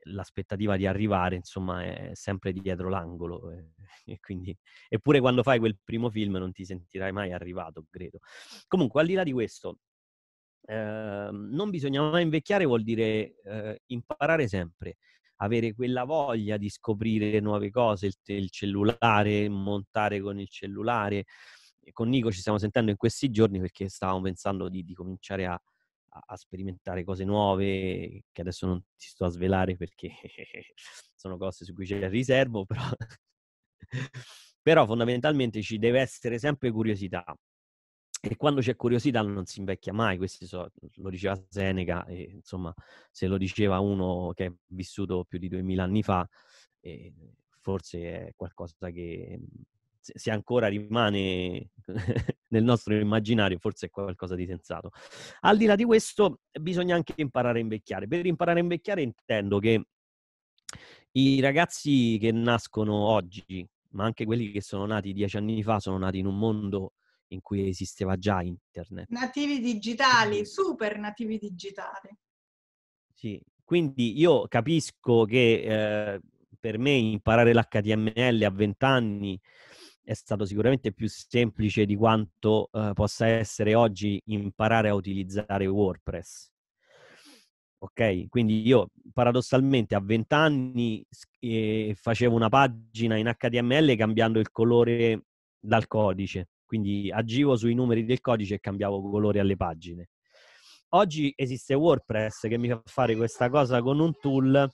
l'aspettativa di arrivare, insomma, è sempre dietro l'angolo. Eh, [LAUGHS] e quindi, eppure quando fai quel primo film non ti sentirai mai arrivato, credo. Comunque, al di là di questo, eh, non bisogna mai invecchiare vuol dire eh, imparare sempre, avere quella voglia di scoprire nuove cose, il, il cellulare, montare con il cellulare. con Nico ci stiamo sentendo in questi giorni perché stavamo pensando di, di cominciare a, a, sperimentare cose nuove che adesso non ti sto a svelare perché [LAUGHS] sono cose su cui c'è il riservo, però, [LAUGHS] però fondamentalmente ci deve essere sempre curiosità. E quando c'è curiosità non si invecchia mai, questo lo diceva Seneca, e, insomma se lo diceva uno che è vissuto più di 2000 anni fa, e, eh, forse è qualcosa che se ancora rimane [LAUGHS] nel nostro immaginario, forse è qualcosa di sensato. Al di là di questo, bisogna anche imparare a invecchiare. Per imparare a invecchiare intendo che i ragazzi che nascono oggi, ma anche quelli che sono nati dieci anni fa, sono nati in un mondo in cui esisteva già internet. Nativi digitali, super nativi digitali. Sì, quindi io capisco che eh, per me imparare l'HTML a 20 anni è stato sicuramente più semplice di quanto eh, possa essere oggi imparare a utilizzare WordPress. Ok, quindi io paradossalmente a 20 anni eh, facevo una pagina in HTML cambiando il colore dal codice, quindi agivo sui numeri del codice e cambiavo colore alle pagine. Oggi esiste WordPress che mi fa fare questa cosa con un tool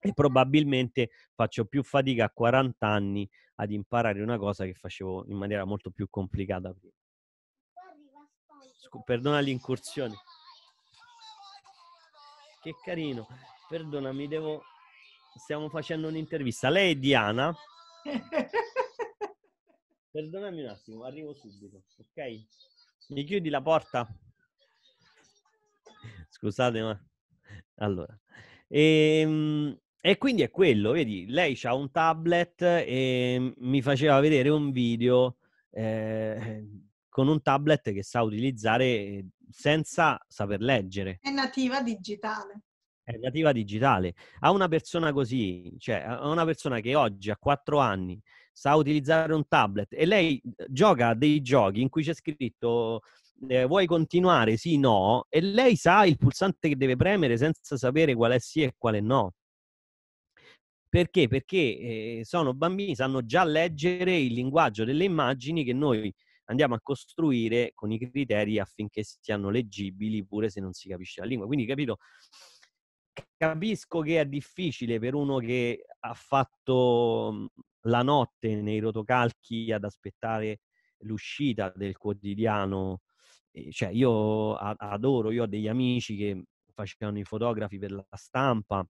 e probabilmente faccio più fatica a 40 anni ad imparare una cosa che facevo in maniera molto più complicata prima. Scu- perdona l'incursione. Che carino. Perdonami, devo... Stiamo facendo un'intervista. Lei è Diana? Perdonami un attimo, arrivo subito, ok? Mi chiudi la porta? Scusate, ma... Allora. Ehm, e quindi è quello, vedi, lei ha un tablet e mm, mi faceva vedere un video eh, con un tablet che sa utilizzare senza saper leggere. È nativa digitale. È nativa digitale. A una persona così, cioè a una persona che oggi ha 4 anni sa utilizzare un tablet e lei eh, gioca a dei giochi in cui c'è scritto eh, vuoi continuare, sì, no, e lei sa il pulsante che deve premere senza sapere quale è sì e quale no. Perché? Perché eh, sono bambini, sanno già leggere il linguaggio delle immagini che noi andiamo a costruire con i criteri affinché siano leggibili pure se non si capisce la lingua. Quindi capito? Capisco che è difficile per uno che ha fatto mhmm, la notte nei rotocalchi ad aspettare l'uscita del quotidiano. Cioè, io adoro, io ho degli amici che facevano i fotografi per la stampa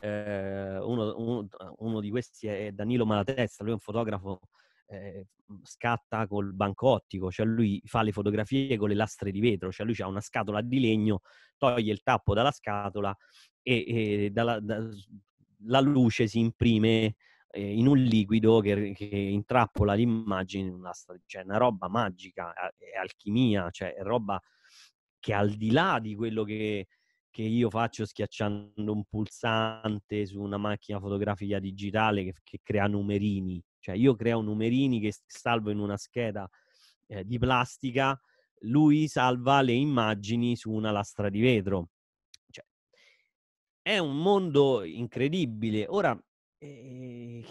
eh, uno, uno, uno, di questi è Danilo Malatesta, lui è un fotografo, eh, scatta col banco ottico, cioè lui fa le fotografie con le lastre di vetro, cioè lui ha una scatola di legno, toglie il tappo dalla scatola e, e dalla, da, la luce si imprime eh, in un liquido che, che intrappola l'immagine in una, cioè una roba magica, è alchimia, cioè è roba che al di là di quello che che io faccio schiacciando un pulsante su una macchina fotografica digitale che, che crea numerini. Cioè io creo numerini che salvo in una scheda eh, di plastica, lui salva le immagini su una lastra di vetro. Cioè, è un mondo incredibile. Ora, eh,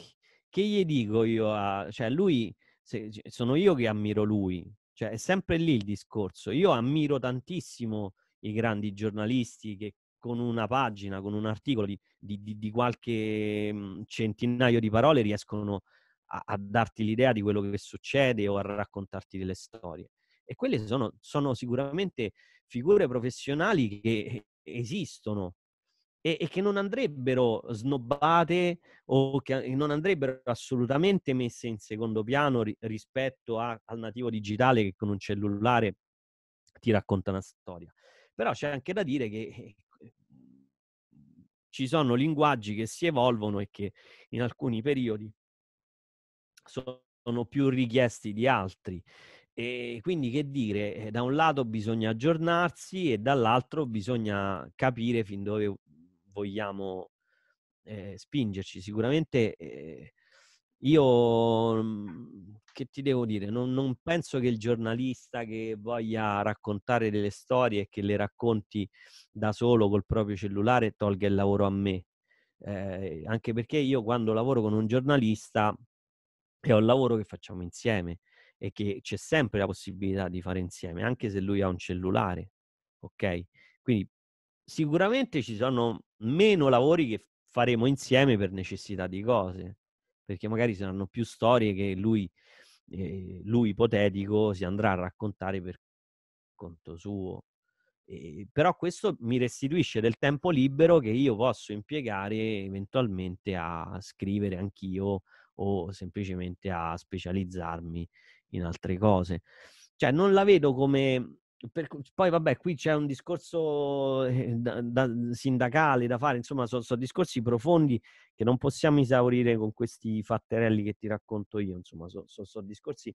che gli dico io? A, cioè lui, se, cioè, sono io che ammiro lui. Cioè, è sempre lì il discorso. Io ammiro tantissimo i grandi giornalisti che con una pagina, con un articolo di, di, di, di qualche mhmm, centinaio di parole riescono a, a, darti l'idea di quello che succede o a raccontarti delle storie. E quelle sono, sono sicuramente figure professionali che esistono e, che non andrebbero snobbate o che non andrebbero assolutamente messe in secondo piano rispetto a, al nativo digitale che con un cellulare ti racconta una storia. Però c'è anche da dire che eh, ci sono linguaggi che si evolvono e che in alcuni periodi sono più richiesti di altri. E quindi che dire, eh, da un lato bisogna aggiornarsi e dall'altro bisogna capire fin dove vogliamo eh, spingerci. Sicuramente eh, io mhmm, che ti devo dire, non, non, penso che il giornalista che voglia raccontare delle storie e che le racconti da solo col proprio cellulare tolga il lavoro a me. Eh, anche perché io quando lavoro con un giornalista è un lavoro che facciamo insieme e che c'è sempre la possibilità di fare insieme, anche se lui ha un cellulare. Ok? Quindi sicuramente ci sono meno lavori che faremo insieme per necessità di cose perché magari saranno più storie che lui, eh, lui ipotetico si andrà a raccontare per conto suo. Eh, però questo mi restituisce del tempo libero che io posso impiegare eventualmente a scrivere anch'io o semplicemente a specializzarmi in altre cose. Cioè non la vedo come per, poi vabbè, qui c'è un discorso eh, da, da, sindacale da fare, insomma, sono so discorsi profondi che non possiamo esaurire con questi fatterelli che ti racconto io, insomma, sono so, so discorsi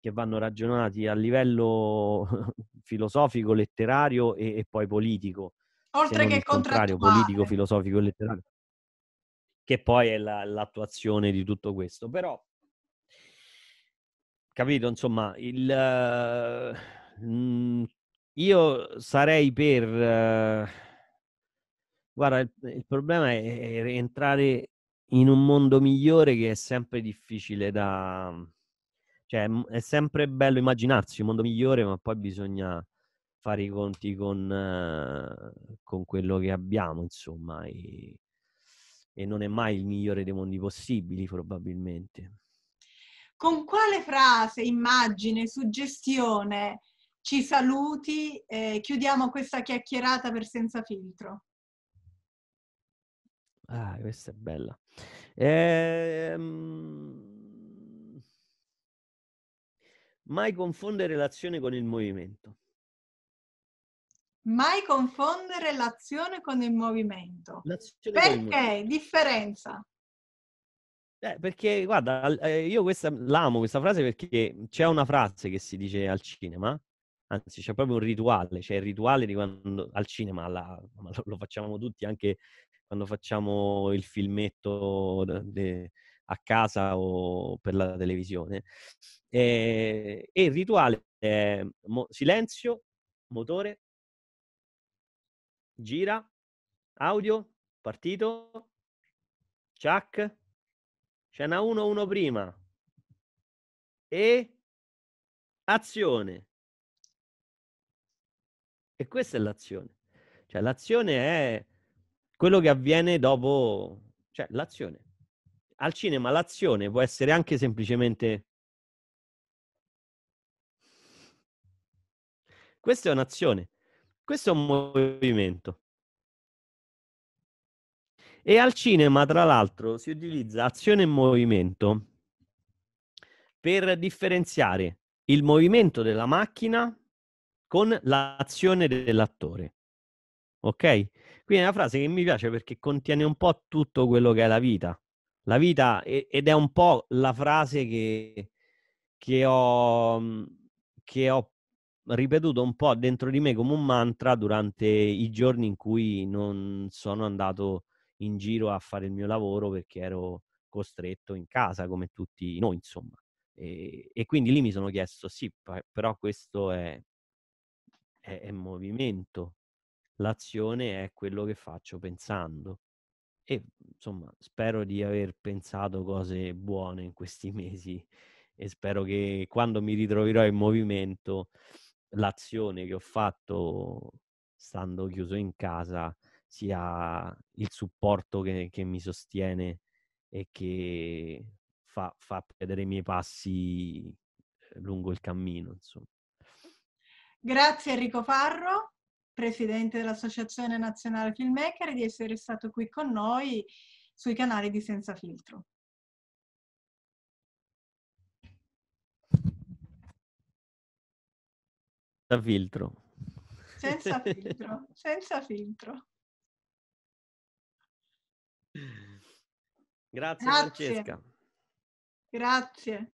che vanno ragionati a livello [LAUGHS] filosofico, letterario e, e poi politico. Oltre che contrario, politico, filosofico e letterario, che poi è la, l'attuazione di tutto questo. Però, capito, insomma, il... Uh Mhmm, io sarei per... Eh, guarda, il, il problema è, è entrare in un mondo migliore che è sempre difficile da... Mhmm, cioè, è sempre bello immaginarsi un mondo migliore, ma poi bisogna fare i conti con, eh, con quello che abbiamo, insomma. E, e non è mai il migliore dei mondi possibili, probabilmente. Con quale frase, immagine, suggestione ci saluti e chiudiamo questa chiacchierata per senza filtro. Ah, questa è bella. Ehm... Mai confondere l'azione con il movimento. Mai confondere l'azione con il movimento. L'azione perché? Il movimento. Differenza. Eh, perché guarda, eh, io questa, l'amo questa frase perché c'è una frase che si dice al cinema anzi c'è proprio un rituale, c'è il rituale di quando al cinema, alla, [LAUGHS] lo facciamo tutti anche quando facciamo il filmetto de, a casa o per la televisione. E, e il rituale è mo, silenzio, motore, gira, audio, partito, ciak, ce n'è uno, uno prima e azione. E questa è l'azione. Cioè l'azione è quello che avviene dopo, cioè l'azione. Al cinema l'azione può essere anche semplicemente... Questa è un'azione, questo è un movimento. E al cinema, tra l'altro, si utilizza azione e movimento per differenziare il movimento della macchina con l'azione dell'attore. Ok? Quindi è una frase che mi piace perché contiene un po' tutto quello che è la vita. La vita, ed è un po' la frase che, che, ho, mm, che ho ripetuto un po' dentro di me come un mantra durante i giorni in cui non sono andato in giro a fare il mio lavoro perché ero costretto in casa come tutti noi, insomma. E, e quindi lì mi sono chiesto, sì, però questo è, è, è movimento, l'azione è quello che faccio pensando. E insomma, spero di aver pensato cose buone in questi [LAUGHS] mesi e spero che quando mi ritroverò in movimento l'azione che ho fatto stando chiuso in casa sia il supporto che, che mi sostiene e che fa, fa perdere i miei passi eh, lungo il cammino. Insomma. Grazie Enrico Farro, presidente dell'Associazione Nazionale Filmmaker, di essere stato qui con noi sui canali di Senza Filtro. Senza filtro. Senza [LAUGHS] filtro, senza filtro. Grazie, Grazie. Francesca. Grazie.